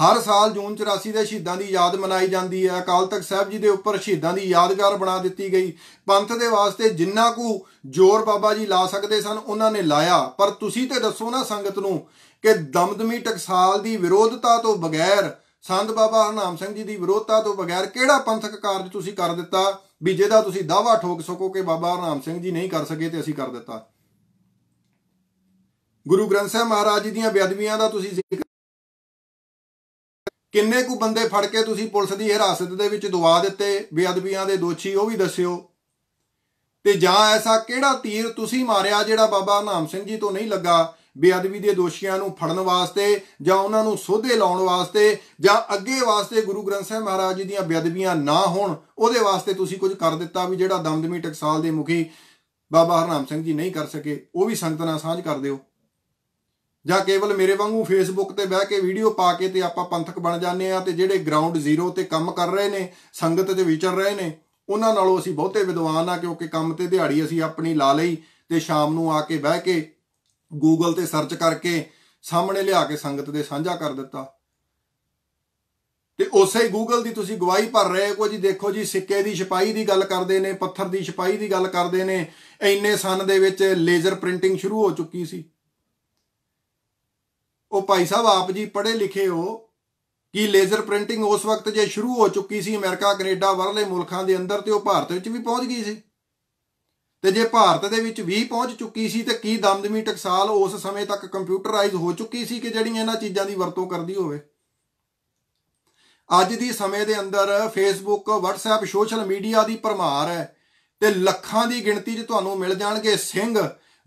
ਹਰ ਸਾਲ ਜੂਨ 84 ਦੇ ਸ਼ਹੀਦਾਂ ਦੀ ਯਾਦ ਮਨਾਈ ਜਾਂਦੀ ਹੈ ਅਕਾਲ ਤਖਤ ਸਾਹਿਬ ਜੀ ਦੇ ਉੱਪਰ ਸ਼ਹੀਦਾਂ ਦੀ ਯਾਦਗਾਰ ਬਣਾ ਦਿੱਤੀ ਗਈ ਪੰਥ ਦੇ ਵਾਸਤੇ ਜਿੰਨਾ ਕੁ ਜੋਰ ਬਾਬਾ ਜੀ ਲਾ ਸਕਦੇ ਸਨ ਉਹਨਾਂ ਨੇ ਲਾਇਆ ਪਰ ਤੁਸੀਂ ਤੇ ਦੱਸੋ ਨਾ ਸੰਗਤ ਨੂੰ ਕਿ ਦਮਦਮੀ ਟਕਸਾਲ ਦੀ ਵਿਰੋਧਤਾ ਤੋਂ ਬਗੈਰ ਸੰਤ ਬਾਬਾ ਹਰਨਾਮ ਸਿੰਘ ਜੀ ਦੀ ਵਿਰੋਧਤਾ ਤੋਂ ਬਗੈਰ ਕਿਹੜਾ ਪੰਥਕ ਕਾਰਜ ਤੁਸੀਂ ਕਰ ਦਿੱਤਾ ਵੀ ਜਿਹਦਾ ਤੁਸੀਂ ਦਾਵਾ ਠੋਕ ਸਕੋ ਕਿ ਬਾਬਾ ਹਰਨਾਮ ਸਿੰਘ ਜੀ ਨਹੀਂ ਕਰ ਸਕੇ ਤੇ ਅਸੀਂ ਕਰ ਦਿੱਤਾ ਗੁਰੂ ਗ੍ਰੰਥ ਸਾਹਿਬ ਮਹਾਰਾਜ ਜੀ ਦੀਆਂ ਬੇਅਦਬੀਆਂ ਦਾ ਤੁਸੀਂ ਜ਼ਿਕਰ ਕਿੰਨੇ ਕੁ ਬੰਦੇ ਫੜ ਕੇ ਤੁਸੀਂ ਪੁਲਿਸ ਦੀ ਹਿਰਾਸਤ ਦੇ ਵਿੱਚ ਦਵਾ ਦਿੱਤੇ ਬੇਅਦਬੀਆਂ ਦੇ ਦੋਸ਼ੀ ਉਹ ਵੀ ਦੱਸਿਓ ਤੇ ਜਾਂ ਐਸਾ ਕਿਹੜਾ ਤੀਰ ਤੁਸੀਂ ਮਾਰਿਆ ਜਿਹੜਾ ਬਾਬਾ ਹਰਨਾਮ ਸਿੰਘ ਜੀ ਤੋਂ ਨਹੀਂ ਲੱਗਾ ਬੇਅਦਬੀ ਦੇ ਦੋਸ਼ੀਆਂ ਨੂੰ ਫੜਨ ਵਾਸਤੇ ਜਾਂ ਉਹਨਾਂ ਨੂੰ ਸੋਧੇ ਲਾਉਣ ਵਾਸਤੇ ਜਾਂ ਅੱਗੇ ਵਾਸਤੇ ਗੁਰੂ ਗ੍ਰੰਥ ਸਾਹਿਬ ਮਹਾਰਾਜ ਜੀ ਦੀਆਂ ਬੇਅਦਬੀਆਂ ਨਾ ਹੋਣ ਉਹਦੇ ਵਾਸਤੇ ਤੁਸੀਂ ਕੁਝ ਕਰ ਦਿੱਤਾ ਵੀ ਜਿਹੜਾ ਦਮਦਮੀ ਟਕਸਾਲ ਦੇ ਮੁਖੀ ਬਾਬਾ ਹਰਨਾਮ ਸਿੰਘ ਜੀ ਨਹੀਂ ਕਰ ਸਕੇ ਉਹ ਵੀ ਸੰਗਤ ਨਾਲ ਸਾਂਝ ਕਰ ਦਿਓ ਜਾਂ ਕੇਵਲ ਮੇਰੇ ਵਾਂਗੂ ਫੇਸਬੁੱਕ ਤੇ ਬਹਿ ਕੇ ਵੀਡੀਓ ਪਾ ਕੇ ਤੇ ਆਪਾਂ ਪੰਥਕ ਬਣ ਜਾਂਦੇ ਆ ਤੇ ਜਿਹੜੇ ਗਰਾਊਂਡ ਜ਼ੀਰੋ ਤੇ ਕੰਮ ਕਰ ਰਹੇ ਨੇ ਸੰਗਤ 'ਚ ਵਿਚਰ ਰਹੇ ਨੇ ਉਹਨਾਂ ਨਾਲੋਂ ਅਸੀਂ ਬਹੁਤੇ ਵਿਦਵਾਨ ਆ ਕਿਉਂਕਿ ਕੰਮ ਤੇ ਦਿਹਾੜੀ ਅਸੀਂ ਆਪਣੀ ਲਾ ਲਈ ਤੇ ਸ਼ਾਮ ਨੂੰ ਆ ਕੇ ਬਹਿ ਕੇ ਗੂਗਲ ਤੇ ਸਰਚ ਕਰਕੇ ਸਾਹਮਣੇ ਲਿਆ ਕੇ ਸੰਗਤ ਦੇ ਸਾਂਝਾ ਕਰ ਦਿੱਤਾ ਤੇ ਉਸੇ ਗੂਗਲ ਦੀ ਤੁਸੀਂ ਗਵਾਹੀ ਭਰ ਰਹੇ ਹੋ ਜੀ ਦੇਖੋ ਜੀ ਸਿੱਕੇ ਦੀ ਛਪਾਈ ਦੀ ਗੱਲ ਕਰਦੇ ਨੇ ਪੱਥਰ ਦੀ ਛਪਾਈ ਦੀ ਗੱਲ ਕਰਦੇ ਨੇ ਇੰਨੇ ਸਨ ਦੇ ਵਿੱਚ ਲੇਜ਼ਰ ਪ੍ਰਿੰਟਿੰਗ ਸ਼ੁਰੂ ਹੋ ਚੁੱਕੀ ਸੀ ਉਹ ਭਾਈ ਸਾਹਿਬ ਆਪ ਜੀ ਪੜ੍ਹੇ ਲਿਖੇ ਹੋ ਕਿ ਲੇਜ਼ਰ ਪ੍ਰਿੰਟਿੰਗ ਉਸ ਵਕਤ ਜੇ ਸ਼ੁਰੂ ਹੋ ਚੁੱਕੀ ਸੀ ਅਮਰੀਕਾ ਕੈਨੇਡਾ ਵਰਲੇ ਮੁਲਕਾਂ ਦੇ ਅੰਦਰ ਤੇ ਉਹ ਭਾਰਤ ਵਿੱਚ ਵੀ ਪਹੁੰਚ ਗਈ ਸੀ ਤੇ ਜੇ ਭਾਰਤ ਦੇ ਵਿੱਚ ਵੀ ਪਹੁੰਚ ਚੁੱਕੀ ਸੀ ਤੇ ਕੀ ਦਮਦਮੀ ਟਕਸਾਲ ਉਸ ਸਮੇਂ ਤੱਕ ਕੰਪਿਊਟਰਾਈਜ਼ ਹੋ ਚੁੱਕੀ ਸੀ ਕਿ ਜਿਹੜੀ ਇਹਨਾਂ ਚੀਜ਼ਾਂ ਦੀ ਵਰਤੋਂ ਕਰਦੀ ਹੋਵੇ ਅੱਜ ਦੀ ਸਮੇਂ ਦੇ ਅੰਦਰ ਫੇਸਬੁੱਕ WhatsApp ਸੋਸ਼ਲ ਮੀਡੀਆ ਦੀ ਪਰਮਾਰ ਹੈ ਤੇ ਲੱਖਾਂ ਦੀ ਗਿਣਤੀ 'ਚ ਤੁਹਾਨੂੰ ਮਿਲ ਜਾਣਗੇ ਸਿੰਘ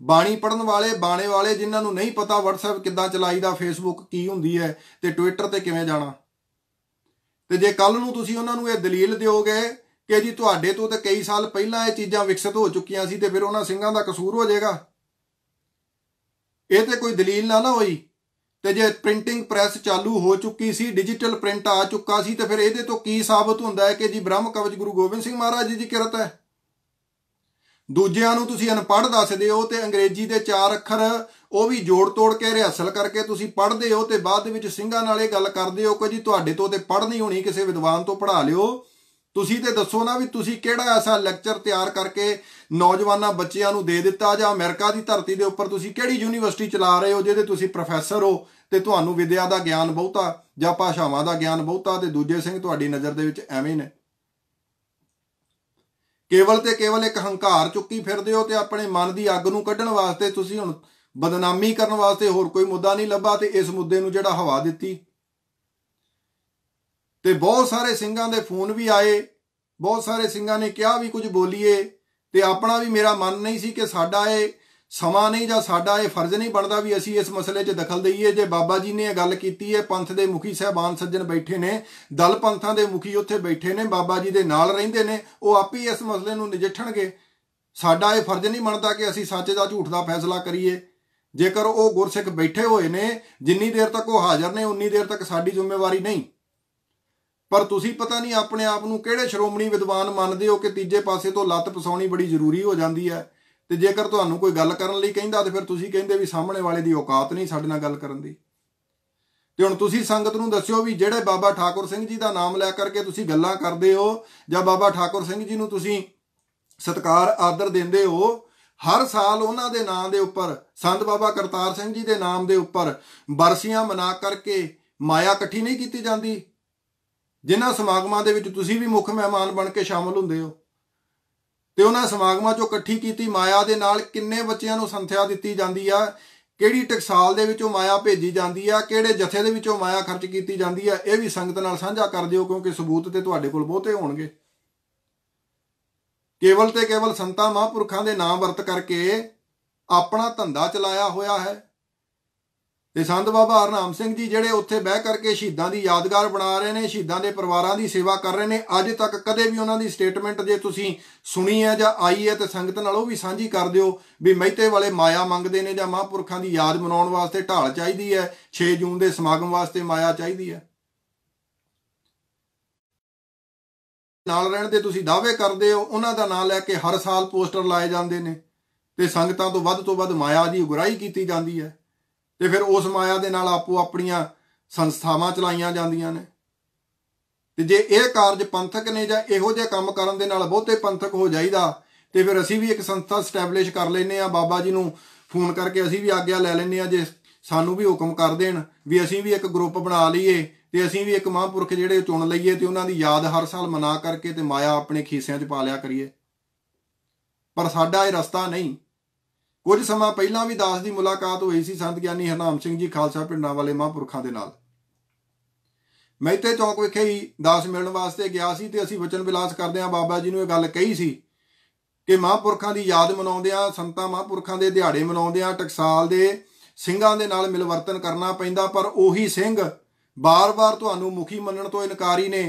ਬਾਣੀ ਪੜਨ ਵਾਲੇ ਬਾਣੇ ਵਾਲੇ ਜਿਨ੍ਹਾਂ ਨੂੰ ਨਹੀਂ ਪਤਾ WhatsApp ਕਿੱਦਾਂ ਚਲਾਈਦਾ ਫੇਸਬੁੱਕ ਕੀ ਹੁੰਦੀ ਹੈ ਤੇ ਟਵਿੱਟਰ ਤੇ ਕਿਵੇਂ ਜਾਣਾ ਤੇ ਜੇ ਕੱਲ ਨੂੰ ਤੁਸੀਂ ਉਹਨਾਂ ਨੂੰ ਇਹ ਦਲੀਲ ਦਿਓਗੇ ਕਿ ਜੀ ਤੁਹਾਡੇ ਤੋਂ ਤਾਂ ਕਈ ਸਾਲ ਪਹਿਲਾਂ ਇਹ ਚੀਜ਼ਾਂ ਵਿਕਸਿਤ ਹੋ ਚੁੱਕੀਆਂ ਸੀ ਤੇ ਫਿਰ ਉਹਨਾਂ ਸਿੰਘਾਂ ਦਾ ਕਸੂਰ ਹੋ ਜਾਏਗਾ ਇਹ ਤੇ ਕੋਈ ਦਲੀਲ ਨਾ ਨਾ ਹੋਈ ਤੇ ਜੇ ਪ੍ਰਿੰਟਿੰਗ ਪ੍ਰੈਸ ਚਾਲੂ ਹੋ ਚੁੱਕੀ ਸੀ ਡਿਜੀਟਲ ਪ੍ਰਿੰਟ ਆ ਚੁੱਕਾ ਸੀ ਤੇ ਫਿਰ ਇਹਦੇ ਤੋਂ ਕੀ ਸਾਬਤ ਹੁੰਦਾ ਹੈ ਕਿ ਜੀ ਬ੍ਰਹਮ ਕਵਚ ਗੁਰੂ ਗੋਬਿੰਦ ਸਿੰਘ ਮਹਾਰਾਜ ਜੀ ਦੀ ਕਿਰਤ ਹੈ ਦੂਜਿਆਂ ਨੂੰ ਤੁਸੀਂ ਅਨਪੜ੍ਹ ਦੱਸਦੇ ਹੋ ਤੇ ਅੰਗਰੇਜ਼ੀ ਦੇ ਚਾਰ ਅੱਖਰ ਉਹ ਵੀ ਜੋੜ ਤੋੜ ਕੇ ਰਿਹਸਲ ਕਰਕੇ ਤੁਸੀਂ ਪੜ੍ਹਦੇ ਹੋ ਤੇ ਬਾਅਦ ਵਿੱਚ ਸਿੰਘਾਂ ਨਾਲ ਇਹ ਗੱਲ ਕਰਦੇ ਹੋ ਕਿ ਜੀ ਤੁਹਾਡੇ ਤੋਂ ਤੇ ਪੜ੍ਹ ਨਹੀਂ ਹੋਣੀ ਕਿਸੇ ਵਿਦਵਾਨ ਤੋਂ ਪੜ੍ਹਾ ਲਿਓ ਤੁਸੀਂ ਤੇ ਦੱਸੋ ਨਾ ਵੀ ਤੁਸੀਂ ਕਿਹੜਾ ਐਸਾ ਲੈਕਚਰ ਤਿਆਰ ਕਰਕੇ ਨੌਜਵਾਨਾਂ ਬੱਚਿਆਂ ਨੂੰ ਦੇ ਦਿੱਤਾ ਜਾਂ ਅਮਰੀਕਾ ਦੀ ਧਰਤੀ ਦੇ ਉੱਪਰ ਤੁਸੀਂ ਕਿਹੜੀ ਯੂਨੀਵਰਸਿਟੀ ਚਲਾ ਰਹੇ ਹੋ ਜਿਹਦੇ ਤੁਸੀਂ ਪ੍ਰੋਫੈਸਰ ਹੋ ਤੇ ਤੁਹਾਨੂੰ ਵਿਦਿਆ ਦਾ ਗਿਆਨ ਬਹੁਤਾ ਜਾਂ ਭਾਸ਼ਾਵਾਂ ਦਾ ਗਿਆਨ ਬਹੁਤਾ ਤੇ ਦੂਜੇ ਸਿੰਘ ਤੁਹਾਡੀ ਨਜ਼ਰ ਦੇ ਵਿੱਚ ਐਵੇਂ ਨੇ ਕੇਵਲ ਤੇ ਕੇਵਲ ਇੱਕ ਹੰਕਾਰ ਚੁੱਕੀ ਫਿਰਦੇ ਹੋ ਤੇ ਆਪਣੇ ਮਨ ਦੀ ਅੱਗ ਨੂੰ ਕੱਢਣ ਵਾਸਤੇ ਤੁਸੀਂ ਹੁਣ ਬਦਨਾਮੀ ਕਰਨ ਵਾਸਤੇ ਹੋਰ ਕੋਈ ਮੁੱਦਾ ਨਹੀਂ ਲੱਭਾ ਤੇ ਇਸ ਮੁੱਦੇ ਨੂੰ ਜਿਹੜਾ ਹਵਾ ਦਿੱਤੀ ਤੇ ਬਹੁਤ ਸਾਰੇ ਸਿੰਘਾਂ ਦੇ ਫੋਨ ਵੀ ਆਏ ਬਹੁਤ ਸਾਰੇ ਸਿੰਘਾਂ ਨੇ ਕਿਹਾ ਵੀ ਕੁਝ ਬੋਲੀਏ ਤੇ ਆਪਣਾ ਵੀ ਮੇਰਾ ਮਨ ਨਹੀਂ ਸੀ ਕਿ ਸਾਡਾ ਇਹ ਸਮਾਂ ਨਹੀਂ ਜਾਂ ਸਾਡਾ ਇਹ ਫਰਜ਼ ਨਹੀਂ ਬਣਦਾ ਵੀ ਅਸੀਂ ਇਸ ਮਸਲੇ 'ਚ ਦਖਲ ਦਈਏ ਜੇ ਬਾਬਾ ਜੀ ਨੇ ਇਹ ਗੱਲ ਕੀਤੀ ਹੈ ਪੰਥ ਦੇ ਮੁਖੀ ਸਹਿਬਾਨ ਸੱਜਣ ਬੈਠੇ ਨੇ ਦਲ ਪੰਥਾਂ ਦੇ ਮੁਖੀ ਉੱਥੇ ਬੈਠੇ ਨੇ ਬਾਬਾ ਜੀ ਦੇ ਨਾਲ ਰਹਿੰਦੇ ਨੇ ਉਹ ਆਪ ਹੀ ਇਸ ਮਸਲੇ ਨੂੰ ਨਜਿੱਠਣਗੇ ਸਾਡਾ ਇਹ ਫਰਜ਼ ਨਹੀਂ ਬਣਦਾ ਕਿ ਅਸੀਂ ਸੱਚ ਦਾ ਝੂਠ ਦਾ ਫੈਸਲਾ ਕਰੀਏ ਜੇਕਰ ਉਹ ਗੁਰਸਿੱਖ ਬੈਠੇ ਹੋਏ ਨੇ ਜਿੰਨੀ ਦੇਰ ਤੱਕ ਉਹ ਹਾਜ਼ਰ ਨੇ ਉਨੀ ਦੇਰ ਤੱਕ ਸਾਡੀ ਜ਼ਿੰਮੇਵਾਰੀ ਨਹੀਂ ਪਰ ਤੁਸੀਂ ਪਤਾ ਨਹੀਂ ਆਪਣੇ ਆਪ ਨੂੰ ਕਿਹੜੇ ਸ਼੍ਰੋਮਣੀ ਵਿਦਵਾਨ ਮੰਨਦੇ ਹੋ ਕਿ ਤੀਜੇ ਪਾਸੇ ਤੋਂ ਲੱਤ ਪਸਾਉਣੀ ਬੜੀ ਜ਼ਰੂਰੀ ਹੋ ਜਾਂਦੀ ਹੈ ਤੇ ਜੇਕਰ ਤੁਹਾਨੂੰ ਕੋਈ ਗੱਲ ਕਰਨ ਲਈ ਕਹਿੰਦਾ ਤੇ ਫਿਰ ਤੁਸੀਂ ਕਹਿੰਦੇ ਵੀ ਸਾਹਮਣੇ ਵਾਲੇ ਦੀ ਔਕਾਤ ਨਹੀਂ ਸਾਡੇ ਨਾਲ ਗੱਲ ਕਰਨ ਦੀ ਤੇ ਹੁਣ ਤੁਸੀਂ ਸੰਗਤ ਨੂੰ ਦੱਸਿਓ ਵੀ ਜਿਹੜੇ ਬਾਬਾ ਠਾਕੁਰ ਸਿੰਘ ਜੀ ਦਾ ਨਾਮ ਲੈ ਕਰਕੇ ਤੁਸੀਂ ਗੱਲਾਂ ਕਰਦੇ ਹੋ ਜਾਂ ਬਾਬਾ ਠਾਕੁਰ ਸਿੰਘ ਜੀ ਨੂੰ ਤੁਸੀਂ ਸਤਕਾਰ ਆਦਰ ਦਿੰਦੇ ਹੋ ਹਰ ਸਾਲ ਉਹਨਾਂ ਦੇ ਨਾਂ ਦੇ ਉੱਪਰ ਸੰਤ ਬਾਬਾ ਕਰਤਾਰ ਸਿੰਘ ਜੀ ਦੇ ਨਾਮ ਦੇ ਉੱਪਰ ਬਰਸੀਆਂ ਮਨਾ ਕਰਕੇ ਮਾਇਆ ਇਕੱਠੀ ਨਹੀਂ ਕੀਤੀ ਜਾਂਦੀ ਜਿਨ੍ਹਾਂ ਸਮਾਗਮਾਂ ਦੇ ਵਿੱਚ ਤੁਸੀਂ ਵੀ ਮੁੱਖ ਮਹਿਮਾਨ ਬਣ ਕੇ ਸ਼ਾਮਲ ਹੁੰਦੇ ਹੋ ਤੇ ਉਹਨਾਂ ਸਮਾਗਮਾਂ 'ਚੋਂ ਇਕੱਠੀ ਕੀਤੀ ਮਾਇਆ ਦੇ ਨਾਲ ਕਿੰਨੇ ਬੱਚਿਆਂ ਨੂੰ ਸੰਥਿਆ ਦਿੱਤੀ ਜਾਂਦੀ ਆ ਕਿਹੜੀ ਟਕਸਾਲ ਦੇ ਵਿੱਚੋਂ ਮਾਇਆ ਭੇਜੀ ਜਾਂਦੀ ਆ ਕਿਹੜੇ ਜਥੇ ਦੇ ਵਿੱਚੋਂ ਮਾਇਆ ਖਰਚ ਕੀਤੀ ਜਾਂਦੀ ਆ ਇਹ ਵੀ ਸੰਗਤ ਨਾਲ ਸਾਂਝਾ ਕਰ ਦਿਓ ਕਿਉਂਕਿ ਸਬੂਤ ਤੇ ਤੁਹਾਡੇ ਕੋਲ ਬਹੁਤੇ ਹੋਣਗੇ ਕੇਵਲ ਤੇ ਕੇਵਲ ਸੰਤਾ ਮਹਾਂਪੁਰਖਾਂ ਦੇ ਨਾਮ ਵਰਤ ਕਰਕੇ ਆਪਣਾ ਧੰਦਾ ਚਲਾਇਆ ਹੋਇਆ ਹੈ ਤੇ ਸੰਤ ਬਾਬਾ ਹਰਨਾਮ ਸਿੰਘ ਜੀ ਜਿਹੜੇ ਉੱਥੇ ਬਹਿ ਕਰਕੇ ਸ਼ਹੀਦਾਂ ਦੀ ਯਾਦਗਾਰ ਬਣਾ ਰਹੇ ਨੇ ਸ਼ਹੀਦਾਂ ਦੇ ਪਰਿਵਾਰਾਂ ਦੀ ਸੇਵਾ ਕਰ ਰਹੇ ਨੇ ਅੱਜ ਤੱਕ ਕਦੇ ਵੀ ਉਹਨਾਂ ਦੀ ਸਟੇਟਮੈਂਟ ਜੇ ਤੁਸੀਂ ਸੁਣੀ ਹੈ ਜਾਂ ਆਈ ਹੈ ਤੇ ਸੰਗਤ ਨਾਲ ਉਹ ਵੀ ਸਾਂਝੀ ਕਰ ਦਿਓ ਵੀ ਮਹਿਤੇ ਵਾਲੇ ਮਾਇਆ ਮੰਗਦੇ ਨੇ ਜਾਂ ਮਹਾਂਪੁਰਖਾਂ ਦੀ ਯਾਦ ਮਨਾਉਣ ਵਾਸਤੇ ਢਾਲ ਚਾਹੀਦੀ ਹੈ 6 ਜੂਨ ਦੇ ਸਮਾਗਮ ਵਾਸਤੇ ਮਾਇਆ ਚਾਹੀਦੀ ਹੈ ਨਾਲ ਰਹਿਣ ਦੇ ਤੁਸੀਂ ਦਾਅਵੇ ਕਰਦੇ ਹੋ ਉਹਨਾਂ ਦਾ ਨਾਂ ਲੈ ਕੇ ਹਰ ਸਾਲ ਪੋਸਟਰ ਲਾਏ ਜਾਂਦੇ ਨੇ ਤੇ ਸੰਗਤਾਂ ਤੋਂ ਵੱਧ ਤੋਂ ਵੱਧ ਮਾਇਆ ਦੀ ਉਗਰਾਹੀ ਕੀਤੀ ਜਾਂਦੀ ਹੈ ਤੇ ਫਿਰ ਉਸ ਮਾਇਆ ਦੇ ਨਾਲ ਆਪੋ ਆਪਣੀਆਂ ਸੰਸਥਾਵਾਂ ਚਲਾਈਆਂ ਜਾਂਦੀਆਂ ਨੇ ਤੇ ਜੇ ਇਹ ਕਾਰਜ ਪੰਥਕ ਨੇ ਜਾਂ ਇਹੋ ਜਿਹੇ ਕੰਮ ਕਰਨ ਦੇ ਨਾਲ ਬਹੁਤੇ ਪੰਥਕ ਹੋ ਜਾਈਦਾ ਤੇ ਫਿਰ ਅਸੀਂ ਵੀ ਇੱਕ ਸੰਸਥਾ ਸਟੈਬਲਿਸ਼ ਕਰ ਲੈਨੇ ਆ ਬਾਬਾ ਜੀ ਨੂੰ ਫੋਨ ਕਰਕੇ ਅਸੀਂ ਵੀ ਆਗਿਆ ਲੈ ਲੈਨੇ ਆ ਜੇ ਸਾਨੂੰ ਵੀ ਹੁਕਮ ਕਰ ਦੇਣ ਵੀ ਅਸੀਂ ਵੀ ਇੱਕ ਗਰੁੱਪ ਬਣਾ ਲਈਏ ਤੇ ਅਸੀਂ ਵੀ ਇੱਕ ਮਹਾਂਪੁਰਖ ਜਿਹੜੇ ਚੁਣ ਲਈਏ ਤੇ ਉਹਨਾਂ ਦੀ ਯਾਦ ਹਰ ਸਾਲ ਮਨਾ ਕਰਕੇ ਤੇ ਮਾਇਆ ਆਪਣੇ ਖੀਸਿਆਂ 'ਚ ਪਾ ਲਿਆ ਕਰੀਏ ਪਰ ਸਾਡਾ ਇਹ ਰਸਤਾ ਨਹੀਂ ਕੁਝ ਸਮਾਂ ਪਹਿਲਾਂ ਵੀ ਦਾਸ ਦੀ ਮੁਲਾਕਾਤ ਹੋਈ ਸੀ ਸੰਤ ਗਿਆਨੀ ਹਰਨਾਮ ਸਿੰਘ ਜੀ ਖਾਲਸਾ ਪਿੰਡਾਂ ਵਾਲੇ ਮਹਾਂਪੁਰਖਾਂ ਦੇ ਨਾਲ ਮੈਤੇ ਚੌਕ ਵਿਖੇ ਹੀ ਦਾਸ ਮਿਲਣ ਵਾਸਤੇ ਗਿਆ ਸੀ ਤੇ ਅਸੀਂ ਵਚਨ ਵਿਲਾਸ ਕਰਦੇ ਆ ਬਾਬਾ ਜੀ ਨੂੰ ਇਹ ਗੱਲ ਕਹੀ ਸੀ ਕਿ ਮਹਾਂਪੁਰਖਾਂ ਦੀ ਯਾਦ ਮਨਾਉਂਦੇ ਆ ਸੰਤਾਂ ਮਹਾਂਪੁਰਖਾਂ ਦੇ ਦਿਹਾੜੇ ਮਨਾਉਂਦੇ ਆ ਟਕਸਾਲ ਦੇ ਸਿੰਘਾਂ ਦੇ ਨਾਲ ਮਿਲਵਰਤਨ ਕਰਨਾ ਪੈਂਦਾ ਪਰ ਉਹੀ ਸਿੰਘ ਬਾਰ-ਬਾਰ ਤੁਹਾਨੂੰ ਮੁਖੀ ਮੰਨਣ ਤੋਂ ਇਨਕਾਰੀ ਨੇ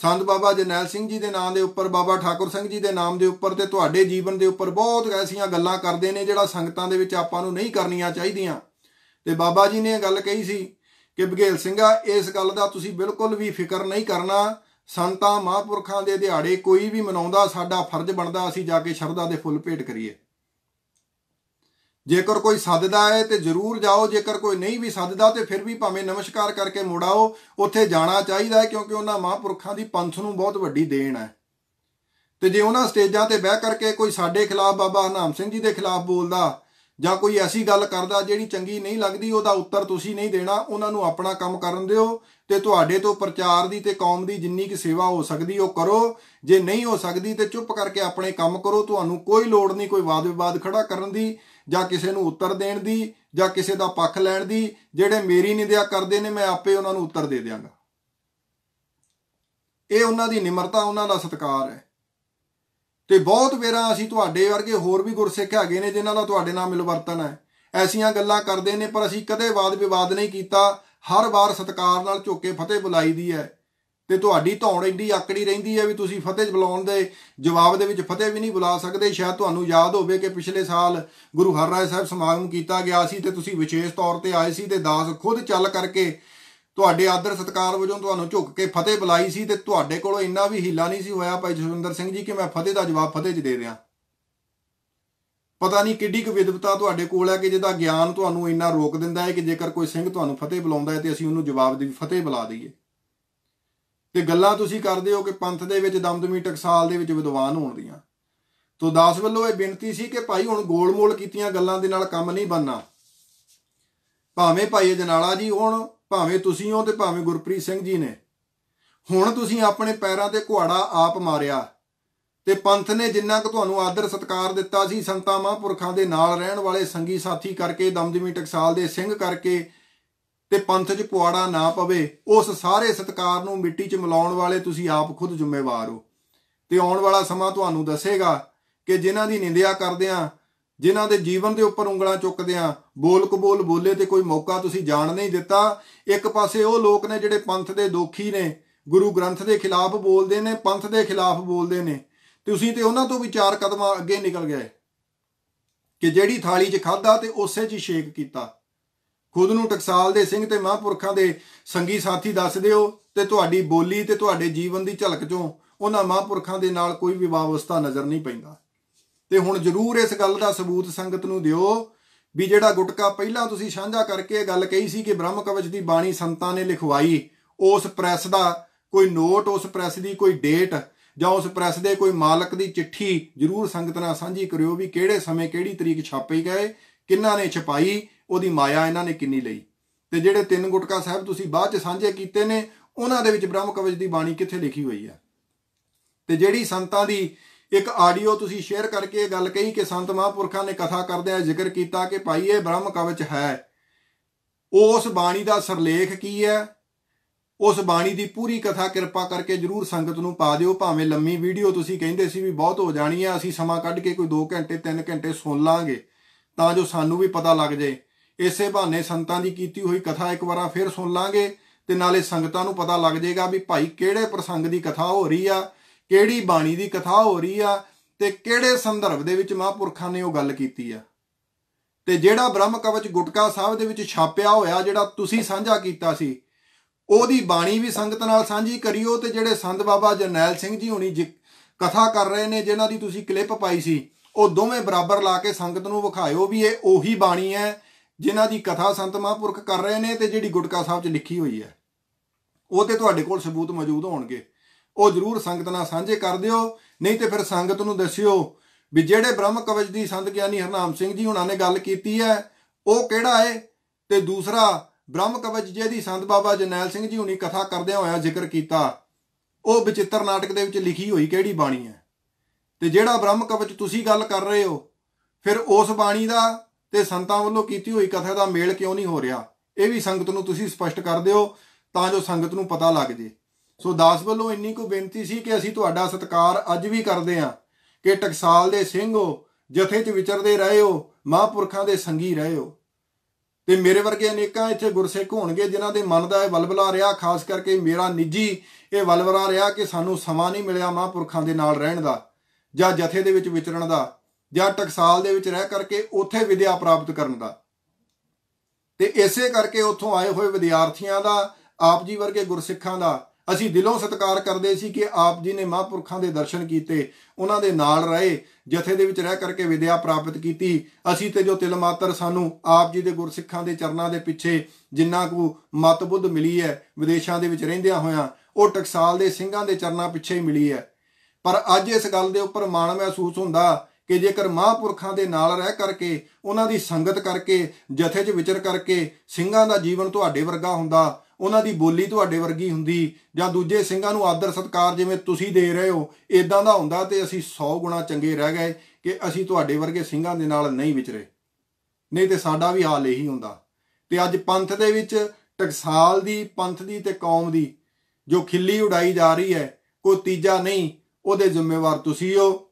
ਸੰਤ ਬਾਬਾ ਜਨੈਲ ਸਿੰਘ ਜੀ ਦੇ ਨਾਮ ਦੇ ਉੱਪਰ ਬਾਬਾ ਠਾਕੁਰ ਸਿੰਘ ਜੀ ਦੇ ਨਾਮ ਦੇ ਉੱਪਰ ਤੇ ਤੁਹਾਡੇ ਜੀਵਨ ਦੇ ਉੱਪਰ ਬਹੁਤ ਐਸੀਆਂ ਗੱਲਾਂ ਕਰਦੇ ਨੇ ਜਿਹੜਾ ਸੰਗਤਾਂ ਦੇ ਵਿੱਚ ਆਪਾਂ ਨੂੰ ਨਹੀਂ ਕਰਨੀਆਂ ਚਾਹੀਦੀਆਂ ਤੇ ਬਾਬਾ ਜੀ ਨੇ ਇਹ ਗੱਲ ਕਹੀ ਸੀ ਕਿ ਬਗੇਲ ਸਿੰਘਾ ਇਸ ਗੱਲ ਦਾ ਤੁਸੀਂ ਬਿਲਕੁਲ ਵੀ ਫਿਕਰ ਨਹੀਂ ਕਰਨਾ ਸੰਤਾਂ ਮਹਾਂਪੁਰਖਾਂ ਦੇ ਦਿਹਾੜੇ ਕੋਈ ਵੀ ਮਨਾਉਂਦਾ ਸਾਡਾ ਫਰਜ਼ ਬਣਦਾ ਅਸੀਂ ਜਾ ਕੇ ਸ਼ਰਧਾ ਦੇ ਫੁੱਲ ਭੇਟ ਕਰੀਏ ਜੇਕਰ ਕੋਈ ਸੱਦਦਾ ਹੈ ਤੇ ਜ਼ਰੂਰ ਜਾਓ ਜੇਕਰ ਕੋਈ ਨਹੀਂ ਵੀ ਸੱਦਦਾ ਤੇ ਫਿਰ ਵੀ ਭਾਵੇਂ ਨਮਸਕਾਰ ਕਰਕੇ ਮੁੜਾਓ ਉੱਥੇ ਜਾਣਾ ਚਾਹੀਦਾ ਹੈ ਕਿਉਂਕਿ ਉਹਨਾਂ ਮਹਾਂਪੁਰਖਾਂ ਦੀ ਪੰਥ ਨੂੰ ਬਹੁਤ ਵੱਡੀ ਦੇਣ ਹੈ ਤੇ ਜੇ ਉਹਨਾਂ ਸਟੇਜਾਂ ਤੇ ਬਹਿ ਕਰਕੇ ਕੋਈ ਸਾਡੇ ਖਿਲਾਫ ਬਾਬਾ ਹਨਾਮ ਸਿੰਘ ਜੀ ਦੇ ਖਿਲਾਫ ਬੋਲਦਾ ਜਾਂ ਕੋਈ ਐਸੀ ਗੱਲ ਕਰਦਾ ਜਿਹੜੀ ਚੰਗੀ ਨਹੀਂ ਲੱਗਦੀ ਉਹਦਾ ਉੱਤਰ ਤੁਸੀਂ ਨਹੀਂ ਦੇਣਾ ਉਹਨਾਂ ਨੂੰ ਆਪਣਾ ਕੰਮ ਕਰਨ ਦਿਓ ਤੇ ਤੁਹਾਡੇ ਤੋਂ ਪ੍ਰਚਾਰ ਦੀ ਤੇ ਕੌਮ ਦੀ ਜਿੰਨੀ ਕਿ ਸੇਵਾ ਹੋ ਸਕਦੀ ਉਹ ਕਰੋ ਜੇ ਨਹੀਂ ਹੋ ਸਕਦੀ ਤੇ ਚੁੱਪ ਕਰਕੇ ਆਪਣੇ ਕੰਮ ਕਰੋ ਤੁਹਾਨੂੰ ਕੋਈ ਲੋੜ ਨਹੀਂ ਕੋਈ ਵਾਦ ਵਿਵਾਦ ਖੜਾ ਕਰਨ ਦੀ ਜਾਂ ਕਿਸੇ ਨੂੰ ਉੱਤਰ ਦੇਣ ਦੀ ਜਾਂ ਕਿਸੇ ਦਾ ਪੱਖ ਲੈਣ ਦੀ ਜਿਹੜੇ ਮੇਰੀ ਨਿੰਦਿਆ ਕਰਦੇ ਨੇ ਮੈਂ ਆਪੇ ਉਹਨਾਂ ਨੂੰ ਉੱਤਰ ਦੇ ਦਿਆਂਗਾ ਇਹ ਉਹਨਾਂ ਦੀ ਨਿਮਰਤਾ ਉਹਨਾਂ ਦਾ ਸਤਕਾਰ ਹੈ ਤੇ ਬਹੁਤ ਵੇਰਾਂ ਅਸੀਂ ਤੁਹਾਡੇ ਵਰਗੇ ਹੋਰ ਵੀ ਗੁਰਸਿੱਖ ਹੈਗੇ ਨੇ ਜਿਨ੍ਹਾਂ ਦਾ ਤੁਹਾਡੇ ਨਾਲ ਮਿਲਵਰਤਨ ਹੈ ਐਸੀਆਂ ਗੱਲਾਂ ਕਰਦੇ ਨੇ ਪਰ ਅਸੀਂ ਕਦੇ ਵਾਦ ਵਿਵਾਦ ਨਹੀਂ ਕੀਤਾ ਹਰ ਵਾਰ ਸਤਕਾਰ ਨਾਲ ਝੁੱਕੇ ਫਤਿਹ ਬੁਲਾਈ ਦੀ ਹੈ ਤੇ ਤੁਹਾਡੀ ਧੌਣ ਇੰਦੀ ਆਕੜੀ ਰਹਿੰਦੀ ਹੈ ਵੀ ਤੁਸੀਂ ਫਤਿਹ ਬੁਲਾਉਣ ਦੇ ਜਵਾਬ ਦੇ ਵਿੱਚ ਫਤਿਹ ਵੀ ਨਹੀਂ ਬੁਲਾ ਸਕਦੇ ਸ਼ਾਇਦ ਤੁਹਾਨੂੰ ਯਾਦ ਹੋਵੇ ਕਿ ਪਿਛਲੇ ਸਾਲ ਗੁਰੂ ਹਰਰਾਏ ਸਾਹਿਬ ਸਮਾਗਮ ਕੀਤਾ ਗਿਆ ਸੀ ਤੇ ਤੁਸੀਂ ਵਿਸ਼ੇਸ਼ ਤੌਰ ਤੇ ਆਏ ਸੀ ਤੇ ਦਾਸ ਖੁਦ ਚੱਲ ਕਰਕੇ ਤੁਹਾਡੇ ਆਦਰ ਸਤਕਾਰ ਵਜੋਂ ਤੁਹਾਨੂੰ ਝੁੱਕ ਕੇ ਫਤਿਹ ਬੁਲਾਈ ਸੀ ਤੇ ਤੁਹਾਡੇ ਕੋਲੋਂ ਇੰਨਾ ਵੀ ਹਿੱਲਾ ਨਹੀਂ ਸੀ ਹੋਇਆ ਭਾਈ ਜਸਵਿੰਦਰ ਸਿੰਘ ਜੀ ਕਿ ਮੈਂ ਫਤਿਹ ਦਾ ਜਵਾਬ ਫਤਿਹ 'ਚ ਦੇ ਦਿਆਂ ਪਤਾ ਨਹੀਂ ਕਿੱਡੀ ਕੁ ਵਿਦਵਤਾ ਤੁਹਾਡੇ ਕੋਲ ਹੈ ਕਿ ਜਿਹਦਾ ਗਿਆਨ ਤੁਹਾਨੂੰ ਇੰਨਾ ਰੋਕ ਦਿੰਦਾ ਹੈ ਕਿ ਜੇਕਰ ਕੋਈ ਸਿੰਘ ਤੁਹਾਨੂੰ ਫਤਿਹ ਬੁਲਾਉਂਦਾ ਹੈ ਤੇ ਅਸੀਂ ਉਹਨੂੰ ਜਵਾਬ ਦੇ ਫਤਿਹ ਬੁਲਾ ਦਈਏ ਤੇ ਗੱਲਾਂ ਤੁਸੀਂ ਕਰਦੇ ਹੋ ਕਿ ਪੰਥ ਦੇ ਵਿੱਚ ਦਮਦਮੀ ਟਕਸਾਲ ਦੇ ਵਿੱਚ ਵਿਦਵਾਨ ਹੋਣ ਦੀਆਂ ਤੋਂ ਦਾਸ ਵੱਲੋਂ ਇਹ ਬੇਨਤੀ ਸੀ ਕਿ ਭਾਈ ਹੁਣ ਗੋਲਮੋਲ ਕੀਤੀਆਂ ਗੱਲਾਂ ਦੇ ਨਾਲ ਕੰਮ ਨਹੀਂ ਬੰਨਾ ਭਾਵੇਂ ਭਾਈ ਜਨਾਲਾ ਜੀ ਹੋਣ ਭਾਵੇਂ ਤੁਸੀਂ ਹੋ ਤੇ ਭਾਵੇਂ ਗੁਰਪ੍ਰੀਤ ਸਿੰਘ ਜੀ ਨੇ ਹੁਣ ਤੁਸੀਂ ਆਪਣੇ ਪੈਰਾਂ ਤੇ ਘੁਆੜਾ ਆਪ ਮਾਰਿਆ ਤੇ ਪੰਥ ਨੇ ਜਿੰਨਾ ਕੁ ਤੁਹਾਨੂੰ ਆਦਰ ਸਤਕਾਰ ਦਿੱਤਾ ਸੀ ਸੰਤਾਂ ਮਹਾਂਪੁਰਖਾਂ ਦੇ ਨਾਲ ਰਹਿਣ ਵਾਲੇ ਸੰਗੀ ਸਾਥੀ ਕਰਕੇ ਦਮਦਮੀ ਟਕਸਾਲ ਦੇ ਸਿੰਘ ਕਰਕੇ ਤੇ ਪੰਥ 'ਚ ਪੁਆੜਾ ਨਾ ਪਵੇ ਉਸ ਸਾਰੇ ਸਤਕਾਰ ਨੂੰ ਮਿੱਟੀ 'ਚ ਮਿਲਾਉਣ ਵਾਲੇ ਤੁਸੀਂ ਆਪ ਖੁਦ ਜ਼ਿੰਮੇਵਾਰ ਹੋ ਤੇ ਆਉਣ ਵਾਲਾ ਸਮਾਂ ਤੁਹਾਨੂੰ ਦੱਸੇਗਾ ਕਿ ਜਿਨ੍ਹਾਂ ਦੀ ਨਿੰਦਿਆ ਕਰਦੇ ਆ ਜਿਨ੍ਹਾਂ ਦੇ ਜੀਵਨ ਦੇ ਉੱਪਰ ਉਂਗਲਾਂ ਚੁੱਕਦੇ ਆ ਬੋਲ ਕਬੋਲ ਬੋਲੇ ਤੇ ਕੋਈ ਮੌਕਾ ਤੁਸੀਂ ਜਾਣ ਨਹੀਂ ਦਿੱਤਾ ਇੱਕ ਪਾਸੇ ਉਹ ਲੋਕ ਨੇ ਜਿਹੜੇ ਪੰਥ ਦੇ ਦੋਖੀ ਨੇ ਗੁਰੂ ਗ੍ਰੰਥ ਦੇ ਖਿਲਾਫ ਬੋਲਦੇ ਨੇ ਪੰਥ ਦੇ ਖਿਲਾਫ ਬੋਲਦੇ ਨੇ ਤੁਸੀਂ ਤੇ ਉਹਨਾਂ ਤੋਂ ਵੀ ਚਾਰ ਕਦਮਾਂ ਅੱਗੇ ਨਿਕਲ ਗਏ ਕਿ ਜਿਹੜੀ ਥਾਲੀ 'ਚ ਖਾਦਾ ਤੇ ਉਸੇ 'ਚ ਛੇਕ ਕੀਤਾ ਖੁਦ ਨੂੰ ਟਕਸਾਲ ਦੇ ਸਿੰਘ ਤੇ ਮਹਾਂਪੁਰਖਾਂ ਦੇ ਸੰਗੀ ਸਾਥੀ ਦੱਸਦੇ ਹੋ ਤੇ ਤੁਹਾਡੀ ਬੋਲੀ ਤੇ ਤੁਹਾਡੇ ਜੀਵਨ ਦੀ ਝਲਕ ਚੋਂ ਉਹਨਾਂ ਮਹਾਂਪੁਰਖਾਂ ਦੇ ਨਾਲ ਕੋਈ ਵੀ ਨਜ਼ਰ ਨਹੀਂ ਪੈਂਦਾ ਤੇ ਹੁਣ ਜ਼ਰੂਰ ਇਸ ਗੱਲ ਦਾ ਸਬੂਤ ਸੰਗਤ ਨੂੰ ਦਿਓ ਵੀ ਜਿਹੜਾ ਗੁਟਕਾ ਪਹਿਲਾਂ ਤੁਸੀਂ ਸਾਂਝਾ ਕਰਕੇ ਇਹ ਗੱਲ ਕਹੀ ਸੀ ਕਿ ਬ੍ਰਹਮ ਕਵਚ ਦੀ ਬਾਣੀ ਸੰਤਾਂ ਨੇ ਲਿਖਵਾਈ ਉਸ ਪ੍ਰੈਸ ਦਾ ਕੋਈ ਨੋਟ ਉਸ ਪ੍ਰੈਸ ਦੀ ਕੋਈ ਡੇਟ ਜਾਂ ਉਸ ਪ੍ਰੈਸ ਦੇ ਕੋਈ ਮਾਲਕ ਦੀ ਚਿੱਠੀ ਜ਼ਰੂਰ ਸੰਗਤ ਨਾਲ ਸਾਂਝੀ ਕਰਿਓ ਵੀ ਕਿਹੜੇ ਸਮੇਂ ਕਿਹੜੀ ਤਰੀਕ ਛਾਪੇ ਗਏ ਕਿੰਨਾ ਨੇ ਛਪਾਈ ਉਹਦੀ ਮਾਇਆ ਇਹਨਾਂ ਨੇ ਕਿੰਨੀ ਲਈ ਤੇ ਜਿਹੜੇ ਤਿੰਨ ਗੁਟਕਾ ਸਾਹਿਬ ਤੁਸੀਂ ਬਾਅਦ ਚ ਸਾਂਝੇ ਕੀਤੇ ਨੇ ਉਹਨਾਂ ਦੇ ਵਿੱਚ ਬ੍ਰਹਮ ਕਵਚ ਦੀ ਬਾਣੀ ਕਿੱਥੇ ਲਿਖੀ ਹੋਈ ਹੈ ਤੇ ਜਿਹੜੀ ਸੰਤਾਂ ਦੀ ਇੱਕ ਆਡੀਓ ਤੁਸੀਂ ਸ਼ੇਅਰ ਕਰਕੇ ਇਹ ਗੱਲ ਕਹੀ ਕਿ ਸੰਤ ਮਹਾਂਪੁਰਖਾਂ ਨੇ ਕਥਾ ਕਰਦਿਆਂ ਜ਼ਿਕਰ ਕੀਤਾ ਕਿ ਭਾਈ ਇਹ ਬ੍ਰਹਮ ਕਵਚ ਹੈ ਉਸ ਬਾਣੀ ਦਾ ਸਰਲੇਖ ਕੀ ਹੈ ਉਸ ਬਾਣੀ ਦੀ ਪੂਰੀ ਕਥਾ ਕਿਰਪਾ ਕਰਕੇ ਜਰੂਰ ਸੰਗਤ ਨੂੰ ਪਾ ਦਿਓ ਭਾਵੇਂ ਲੰਮੀ ਵੀਡੀਓ ਤੁਸੀਂ ਕਹਿੰਦੇ ਸੀ ਵੀ ਬਹੁਤ ਹੋ ਜਾਣੀ ਹੈ ਅਸੀਂ ਸਮਾਂ ਕੱਢ ਕੇ ਕੋਈ 2 ਘੰਟੇ 3 ਘੰਟੇ ਸੁਣ ਲਾਂਗੇ ਤਾਂ ਜੋ ਸਾਨੂੰ ਵੀ ਪਤਾ ਲੱਗ ਜਾਏ ਇਸੇ ਬਹਾਨੇ ਸੰਤਾਂ ਦੀ ਕੀਤੀ ਹੋਈ ਕਥਾ ਇੱਕ ਵਾਰਾ ਫੇਰ ਸੁਣ ਲਾਂਗੇ ਤੇ ਨਾਲੇ ਸੰਗਤਾਂ ਨੂੰ ਪਤਾ ਲੱਗ ਜਾਏਗਾ ਵੀ ਭਾਈ ਕਿਹੜੇ ਪ੍ਰਸੰਗ ਦੀ ਕਥਾ ਹੋ ਰਹੀ ਆ ਕਿਹੜੀ ਬਾਣੀ ਦੀ ਕਥਾ ਹੋ ਰਹੀ ਆ ਤੇ ਕਿਹੜੇ ਸੰਦਰਭ ਦੇ ਵਿੱਚ ਮਹਾਂਪੁਰਖਾਂ ਨੇ ਉਹ ਗੱਲ ਕੀਤੀ ਆ ਤੇ ਜਿਹੜਾ ਬ੍ਰਹਮ ਕਵਚ ਗੁਟਕਾ ਸਾਹਿਬ ਦੇ ਵਿੱਚ ਛਾਪਿਆ ਹੋਇਆ ਜਿਹੜਾ ਤੁਸੀਂ ਸਾਂਝਾ ਕੀਤਾ ਸੀ ਉਹਦੀ ਬਾਣੀ ਵੀ ਸੰਗਤ ਨਾਲ ਸਾਂਝੀ ਕਰਿਓ ਤੇ ਜਿਹੜੇ ਸੰਤ ਬਾਬਾ ਜਰਨੈਲ ਸਿੰਘ ਜੀ ਹੁਣੀ ਕਥਾ ਕਰ ਰਹੇ ਨੇ ਜਿਨ੍ਹਾਂ ਦੀ ਤੁਸੀਂ ਕਲਿੱਪ ਪਾਈ ਸੀ ਉਹ ਦੋਵੇਂ ਬਰਾਬਰ ਲਾ ਕੇ ਸੰਗਤ ਨੂੰ ਵਿਖਾਇਓ ਵੀ ਇਹ ਉਹੀ ਬਾਣੀ ਹੈ ਜਿਨ੍ਹਾਂ ਦੀ ਕਥਾ ਸੰਤ ਮਹਾਂਪੁਰਖ ਕਰ ਰਹੇ ਨੇ ਤੇ ਜਿਹੜੀ ਗੁਟਕਾ ਸਾਹਿਬ 'ਚ ਲਿਖੀ ਹੋਈ ਹੈ ਉਹ ਤੇ ਤੁਹਾਡੇ ਕੋਲ ਸਬੂਤ ਮੌਜੂਦ ਹੋਣਗੇ ਉਹ ਜ਼ਰੂਰ ਸੰਗਤ ਨਾਲ ਸਾਂਝੇ ਕਰ ਦਿਓ ਨਹੀਂ ਤੇ ਫਿਰ ਸੰਗਤ ਨੂੰ ਦੱਸਿਓ ਵੀ ਜਿਹੜੇ ਬ੍ਰਹਮ ਕਵਚ ਦੀ ਸੰਤ ਗਿਆਨੀ ਹਰਨਾਮ ਸਿੰਘ ਜੀ ਹੁਣਾਂ ਨੇ ਗੱਲ ਕੀਤੀ ਹੈ ਉਹ ਕਿਹੜਾ ਹੈ ਤੇ ਦੂਸਰਾ ਬ੍ਰਹਮ ਕਵਚ ਜਿਹਦੀ ਸੰਤ ਬਾਬਾ ਜਨੈਲ ਸਿੰਘ ਜੀ ਹੁਣੀ ਕਥਾ ਕਰਦੇ ਹੋਇਆ ਜ਼ਿਕਰ ਕੀਤਾ ਉਹ ਵਿਚਿੱਤਰ ਨਾਟਕ ਦੇ ਵਿੱਚ ਲਿਖੀ ਹੋਈ ਕਿਹੜੀ ਬਾਣੀ ਹੈ ਤੇ ਜਿਹੜਾ ਬ੍ਰਹਮ ਕਵਚ ਤੁਸੀਂ ਗੱਲ ਕਰ ਰਹੇ ਹੋ ਫਿਰ ਉਸ ਬਾਣੀ ਦਾ ਤੇ ਸੰਤਾਂ ਵੱਲੋਂ ਕੀਤੀ ਹੋਈ ਕਥਾ ਦਾ ਮੇਲ ਕਿਉਂ ਨਹੀਂ ਹੋ ਰਿਹਾ ਇਹ ਵੀ ਸੰਗਤ ਨੂੰ ਤੁਸੀਂ ਸਪਸ਼ਟ ਕਰ ਦਿਓ ਤਾਂ ਜੋ ਸੰਗਤ ਨੂੰ ਪਤਾ ਲੱਗ ਜੇ ਸੋ ਦਾਸ ਵੱਲੋਂ ਇੰਨੀ ਕੋ ਬੇਨਤੀ ਸੀ ਕਿ ਅਸੀਂ ਤੁਹਾਡਾ ਸਤਿਕਾਰ ਅੱਜ ਵੀ ਕਰਦੇ ਹਾਂ ਕਿ ਟਕਸਾਲ ਦੇ ਸਿੰਘ ਹੋ ਜਥੇ 'ਚ ਵਿਚਰਦੇ ਰਹੇ ਹੋ ਮਹਾਂਪੁਰਖਾਂ ਦੇ ਸੰਗੀ ਰਹੇ ਹੋ ਤੇ ਮੇਰੇ ਵਰਗੇ ਅਨੇਕਾਂ ਇੱਥੇ ਗੁਰਸਿੱਖ ਹੋਣਗੇ ਜਿਨ੍ਹਾਂ ਦੇ ਮਨ ਦਾ ਇਹ ਬਲਬਲਾ ਰਿਹਾ ਖਾਸ ਕਰਕੇ ਮੇਰਾ ਨਿੱਜੀ ਇਹ ਬਲਬਲਾ ਰਿਹਾ ਕਿ ਸਾਨੂੰ ਸਮਾਂ ਨਹੀਂ ਮਿਲਿਆ ਮਹਾਂਪੁਰਖਾਂ ਦੇ ਨਾਲ ਰਹਿਣ ਦਾ ਜਾਂ ਜਥੇ ਦੇ ਵਿੱਚ ਵਿਚਰਣ ਦਾ ਜਾਂ ਟਕਸਾਲ ਦੇ ਵਿੱਚ ਰਹਿ ਕਰਕੇ ਉੱਥੇ ਵਿਦਿਆ ਪ੍ਰਾਪਤ ਕਰਨ ਦਾ ਤੇ ਇਸੇ ਕਰਕੇ ਉੱਥੋਂ ਆਏ ਹੋਏ ਵਿਦਿਆਰਥੀਆਂ ਦਾ ਆਪ ਜੀ ਵਰਗੇ ਗੁਰਸਿੱਖਾਂ ਦਾ ਅਸੀਂ ਦਿਲੋਂ ਸਤਿਕਾਰ ਕਰਦੇ ਸੀ ਕਿ ਆਪ ਜੀ ਨੇ ਮਹਾਂਪੁਰਖਾਂ ਦੇ ਦਰਸ਼ਨ ਕੀਤੇ ਉਹਨਾਂ ਦੇ ਨਾਲ ਰਹੇ ਜਥੇ ਦੇ ਵਿੱਚ ਰਹਿ ਕਰਕੇ ਵਿਦਿਆ ਪ੍ਰਾਪਤ ਕੀਤੀ ਅਸੀਂ ਤੇ ਜੋ ਤਿਲ ਮਾਤਰ ਸਾਨੂੰ ਆਪ ਜੀ ਦੇ ਗੁਰਸਿੱਖਾਂ ਦੇ ਚਰਨਾਂ ਦੇ ਪਿੱਛੇ ਜਿੰਨਾ ਕੋ ਮਤਬੁੱਧ ਮਿਲੀ ਹੈ ਵਿਦੇਸ਼ਾਂ ਦੇ ਵਿੱਚ ਰਹਿੰਦਿਆਂ ਹੋਇਆਂ ਉਹ ਟਕਸਾਲ ਦੇ ਸਿੰਘਾਂ ਦੇ ਚਰਨਾਂ ਪਿੱਛੇ ਹੀ ਮਿਲੀ ਹੈ ਪਰ ਅੱਜ ਇਸ ਗੱਲ ਦੇ ਉੱਪਰ ਮਾਣ ਮਹਿਸੂਸ ਹੁੰਦਾ ਕਿ ਜੇਕਰ ਮਹਾਪੁਰਖਾਂ ਦੇ ਨਾਲ ਰਹਿ ਕਰਕੇ ਉਹਨਾਂ ਦੀ ਸੰਗਤ ਕਰਕੇ ਜਥੇ 'ਚ ਵਿਚਰ ਕਰਕੇ ਸਿੰਘਾਂ ਦਾ ਜੀਵਨ ਤੁਹਾਡੇ ਵਰਗਾ ਹੁੰਦਾ ਉਹਨਾਂ ਦੀ ਬੋਲੀ ਤੁਹਾਡੇ ਵਰਗੀ ਹੁੰਦੀ ਜਾਂ ਦੂਜੇ ਸਿੰਘਾਂ ਨੂੰ ਆਦਰ ਸਤਕਾਰ ਜਿਵੇਂ ਤੁਸੀਂ ਦੇ ਰਹੇ ਹੋ ਇਦਾਂ ਦਾ ਹੁੰਦਾ ਤੇ ਅਸੀਂ 100 ਗੁਣਾ ਚੰਗੇ ਰਹਿ ਗਏ ਕਿ ਅਸੀਂ ਤੁਹਾਡੇ ਵਰਗੇ ਸਿੰਘਾਂ ਦੇ ਨਾਲ ਨਹੀਂ ਵਿਚਰੇ ਨਹੀਂ ਤੇ ਸਾਡਾ ਵੀ ਹਾਲ ਇਹੀ ਹੁੰਦਾ ਤੇ ਅੱਜ ਪੰਥ ਦੇ ਵਿੱਚ ਟਕਸਾਲ ਦੀ ਪੰਥ ਦੀ ਤੇ ਕੌਮ ਦੀ ਜੋ ਖਿੱਲੀ ਉਡਾਈ ਜਾ ਰਹੀ ਹੈ ਕੋਈ ਤੀਜਾ ਨਹੀਂ ਉਹਦੇ ਜ਼ਿੰਮੇਵਾਰ ਤੁਸੀਂ ਹੋ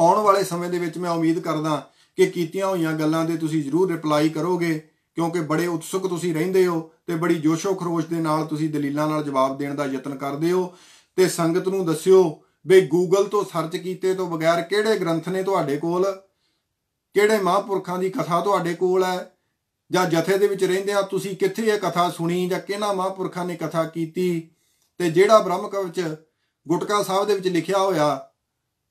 ਆਉਣ ਵਾਲੇ ਸਮੇਂ ਦੇ ਵਿੱਚ ਮੈਂ ਉਮੀਦ ਕਰਦਾ ਕਿ ਕੀਤੀਆਂ ਹੋਈਆਂ ਗੱਲਾਂ ਦੇ ਤੁਸੀਂ ਜ਼ਰੂਰ ਰਿਪਲਾਈ ਕਰੋਗੇ ਕਿਉਂਕਿ ਬੜੇ ਉਤਸੁਕ ਤੁਸੀਂ ਰਹਿੰਦੇ ਹੋ ਤੇ ਬੜੀ ਜੋਸ਼ੋ ਖਰੋਸ਼ ਦੇ ਨਾਲ ਤੁਸੀਂ ਦਲੀਲਾਂ ਨਾਲ ਜਵਾਬ ਦੇਣ ਦਾ ਯਤਨ ਕਰਦੇ ਹੋ ਤੇ ਸੰਗਤ ਨੂੰ ਦੱਸਿਓ ਵੀ ਗੂਗਲ ਤੋਂ ਸਰਚ ਕੀਤੇ ਤੋਂ ਬਗੈਰ ਕਿਹੜੇ ਗ੍ਰੰਥ ਨੇ ਤੁਹਾਡੇ ਕੋਲ ਕਿਹੜੇ ਮਹਾਂਪੁਰਖਾਂ ਦੀ ਕਥਾ ਤੁਹਾਡੇ ਕੋਲ ਹੈ ਜਾਂ ਜਥੇ ਦੇ ਵਿੱਚ ਰਹਿੰਦੇ ਆ ਤੁਸੀਂ ਕਿੱਥੇ ਇਹ ਕਥਾ ਸੁਣੀ ਜਾਂ ਕਿਹਨਾਂ ਮਹਾਂਪੁਰਖਾਂ ਨੇ ਕਥਾ ਕੀਤੀ ਤੇ ਜਿਹੜਾ ਬ੍ਰਹਮ ਕਵਚ ਗੁਟਕਾ ਸਾਹਿਬ ਦੇ ਵਿੱਚ ਲਿਖਿਆ ਹੋਇਆ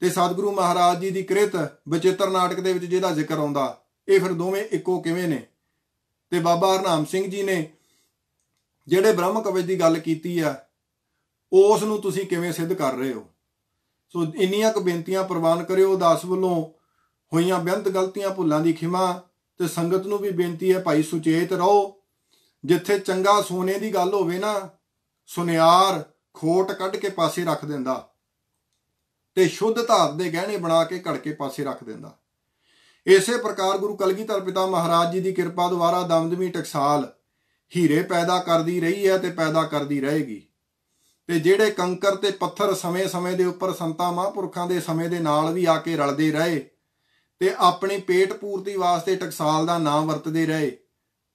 ਤੇ ਸਤਿਗੁਰੂ ਮਹਾਰਾਜ ਜੀ ਦੀ ਕਿਰਤ ਬਚਿੱਤਰ ਨਾਟਕ ਦੇ ਵਿੱਚ ਜਿਹਦਾ ਜ਼ਿਕਰ ਆਉਂਦਾ ਇਹ ਫਿਰ ਦੋਵੇਂ ਇੱਕੋ ਕਿਵੇਂ ਨੇ ਤੇ ਬਾਬਾ ਹਰਨਾਮ ਸਿੰਘ ਜੀ ਨੇ ਜਿਹੜੇ ਬ੍ਰਹਮ ਕਵਚ ਦੀ ਗੱਲ ਕੀਤੀ ਆ ਉਸ ਨੂੰ ਤੁਸੀਂ ਕਿਵੇਂ ਸਿੱਧ ਕਰ ਰਹੇ ਹੋ ਸੋ ਇੰਨੀਆਂ ਕੁ ਬੇਨਤੀਆਂ ਪ੍ਰਵਾਨ ਕਰਿਓ ਦਾਸ ਵੱਲੋਂ ਹੋਈਆਂ ਬੇਅੰਤ ਗਲਤੀਆਂ ਭੁੱਲਾਂ ਦੀ ਖਿਮਾ ਤੇ ਸੰਗਤ ਨੂੰ ਵੀ ਬੇਨਤੀ ਹੈ ਭਾਈ ਸੁਚੇਤ ਰਹੋ ਜਿੱਥੇ ਚੰਗਾ ਸੋਨੇ ਦੀ ਗੱਲ ਹੋਵੇ ਨਾ ਸੁਨਿਆਰ ਖੋਟ ਕੱਢ ਕੇ ਪਾਸੇ ਰੱਖ ਦਿੰਦਾ ਤੇ ਸ਼ੁੱਧ ਧਾਤ ਦੇ ਗਹਿਣੇ ਬਣਾ ਕੇ ਘੜ ਕੇ ਪਾਸੇ ਰੱਖ ਦਿੰਦਾ ਇਸੇ ਪ੍ਰਕਾਰ ਗੁਰੂ ਕਲਗੀਧਰ ਪਿਤਾ ਮਹਾਰਾਜ ਜੀ ਦੀ ਕਿਰਪਾ ਦੁਆਰਾ ਦਮਦਮੀ ਟਕਸਾਲ ਹੀਰੇ ਪੈਦਾ ਕਰਦੀ ਰਹੀ ਹੈ ਤੇ ਪੈਦਾ ਕਰਦੀ ਰਹੇਗੀ ਤੇ ਜਿਹੜੇ ਕੰਕਰ ਤੇ ਪੱਥਰ ਸਮੇਂ-ਸਮੇਂ ਦੇ ਉੱਪਰ ਸੰਤਾਂ ਮਹਾਂਪੁਰਖਾਂ ਦੇ ਸਮੇਂ ਦੇ ਨਾਲ ਵੀ ਆ ਕੇ ਰਲਦੇ ਰਹੇ ਤੇ ਆਪਣੀ ਪੇਟ ਪੂਰਤੀ ਵਾਸਤੇ ਟਕਸਾਲ ਦਾ ਨਾਮ ਵਰਤਦੇ ਰਹੇ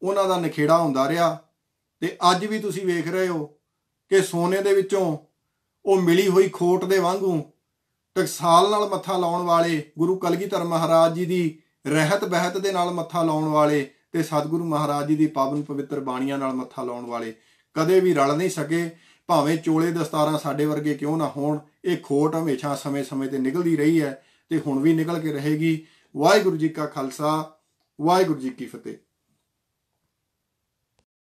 ਉਹਨਾਂ ਦਾ ਨਖੇੜਾ ਹੁੰਦਾ ਰਿਹਾ ਤੇ ਅੱਜ ਵੀ ਤੁਸੀਂ ਵੇਖ ਰਹੇ ਹੋ ਕਿ ਸੋਨੇ ਦੇ ਵਿੱਚੋਂ ਉਹ ਮਿਲੀ ਹੋਈ ਖੋਟ ਦੇ ਵਾਂਗੂ ਟਕਸਾਲ ਨਾਲ ਮੱਥਾ ਲਾਉਣ ਵਾਲੇ ਗੁਰੂ ਕਲਗੀਧਰ ਮਹਾਰਾਜ ਜੀ ਦੀ ਰਹਿਤ ਬਹਿਤ ਦੇ ਨਾਲ ਮੱਥਾ ਲਾਉਣ ਵਾਲੇ ਤੇ ਸਤਿਗੁਰੂ ਮਹਾਰਾਜ ਜੀ ਦੀ ਪਾਵਨ ਪਵਿੱਤਰ ਬਾਣੀਆਂ ਨਾਲ ਮੱਥਾ ਲਾਉਣ ਵਾਲੇ ਕਦੇ ਵੀ ਰਲ ਨਹੀਂ ਸਕੇ ਭਾਵੇਂ ਚੋਲੇ ਦਸਤਾਰਾਂ ਸਾਡੇ ਵਰਗੇ ਕਿਉਂ ਨਾ ਹੋਣ ਇਹ ਖੋਟ ਹਮੇਸ਼ਾ ਸਮੇਂ-ਸਮੇਂ ਤੇ ਨਿਕਲਦੀ ਰਹੀ ਹੈ ਤੇ ਹੁਣ ਵੀ ਨਿਕਲ ਕੇ ਰਹੇਗੀ ਵਾਹਿਗੁਰੂ ਜੀ ਕਾ ਖਾਲਸਾ ਵਾਹਿਗੁਰੂ ਜੀ ਕੀ ਫਤਿਹ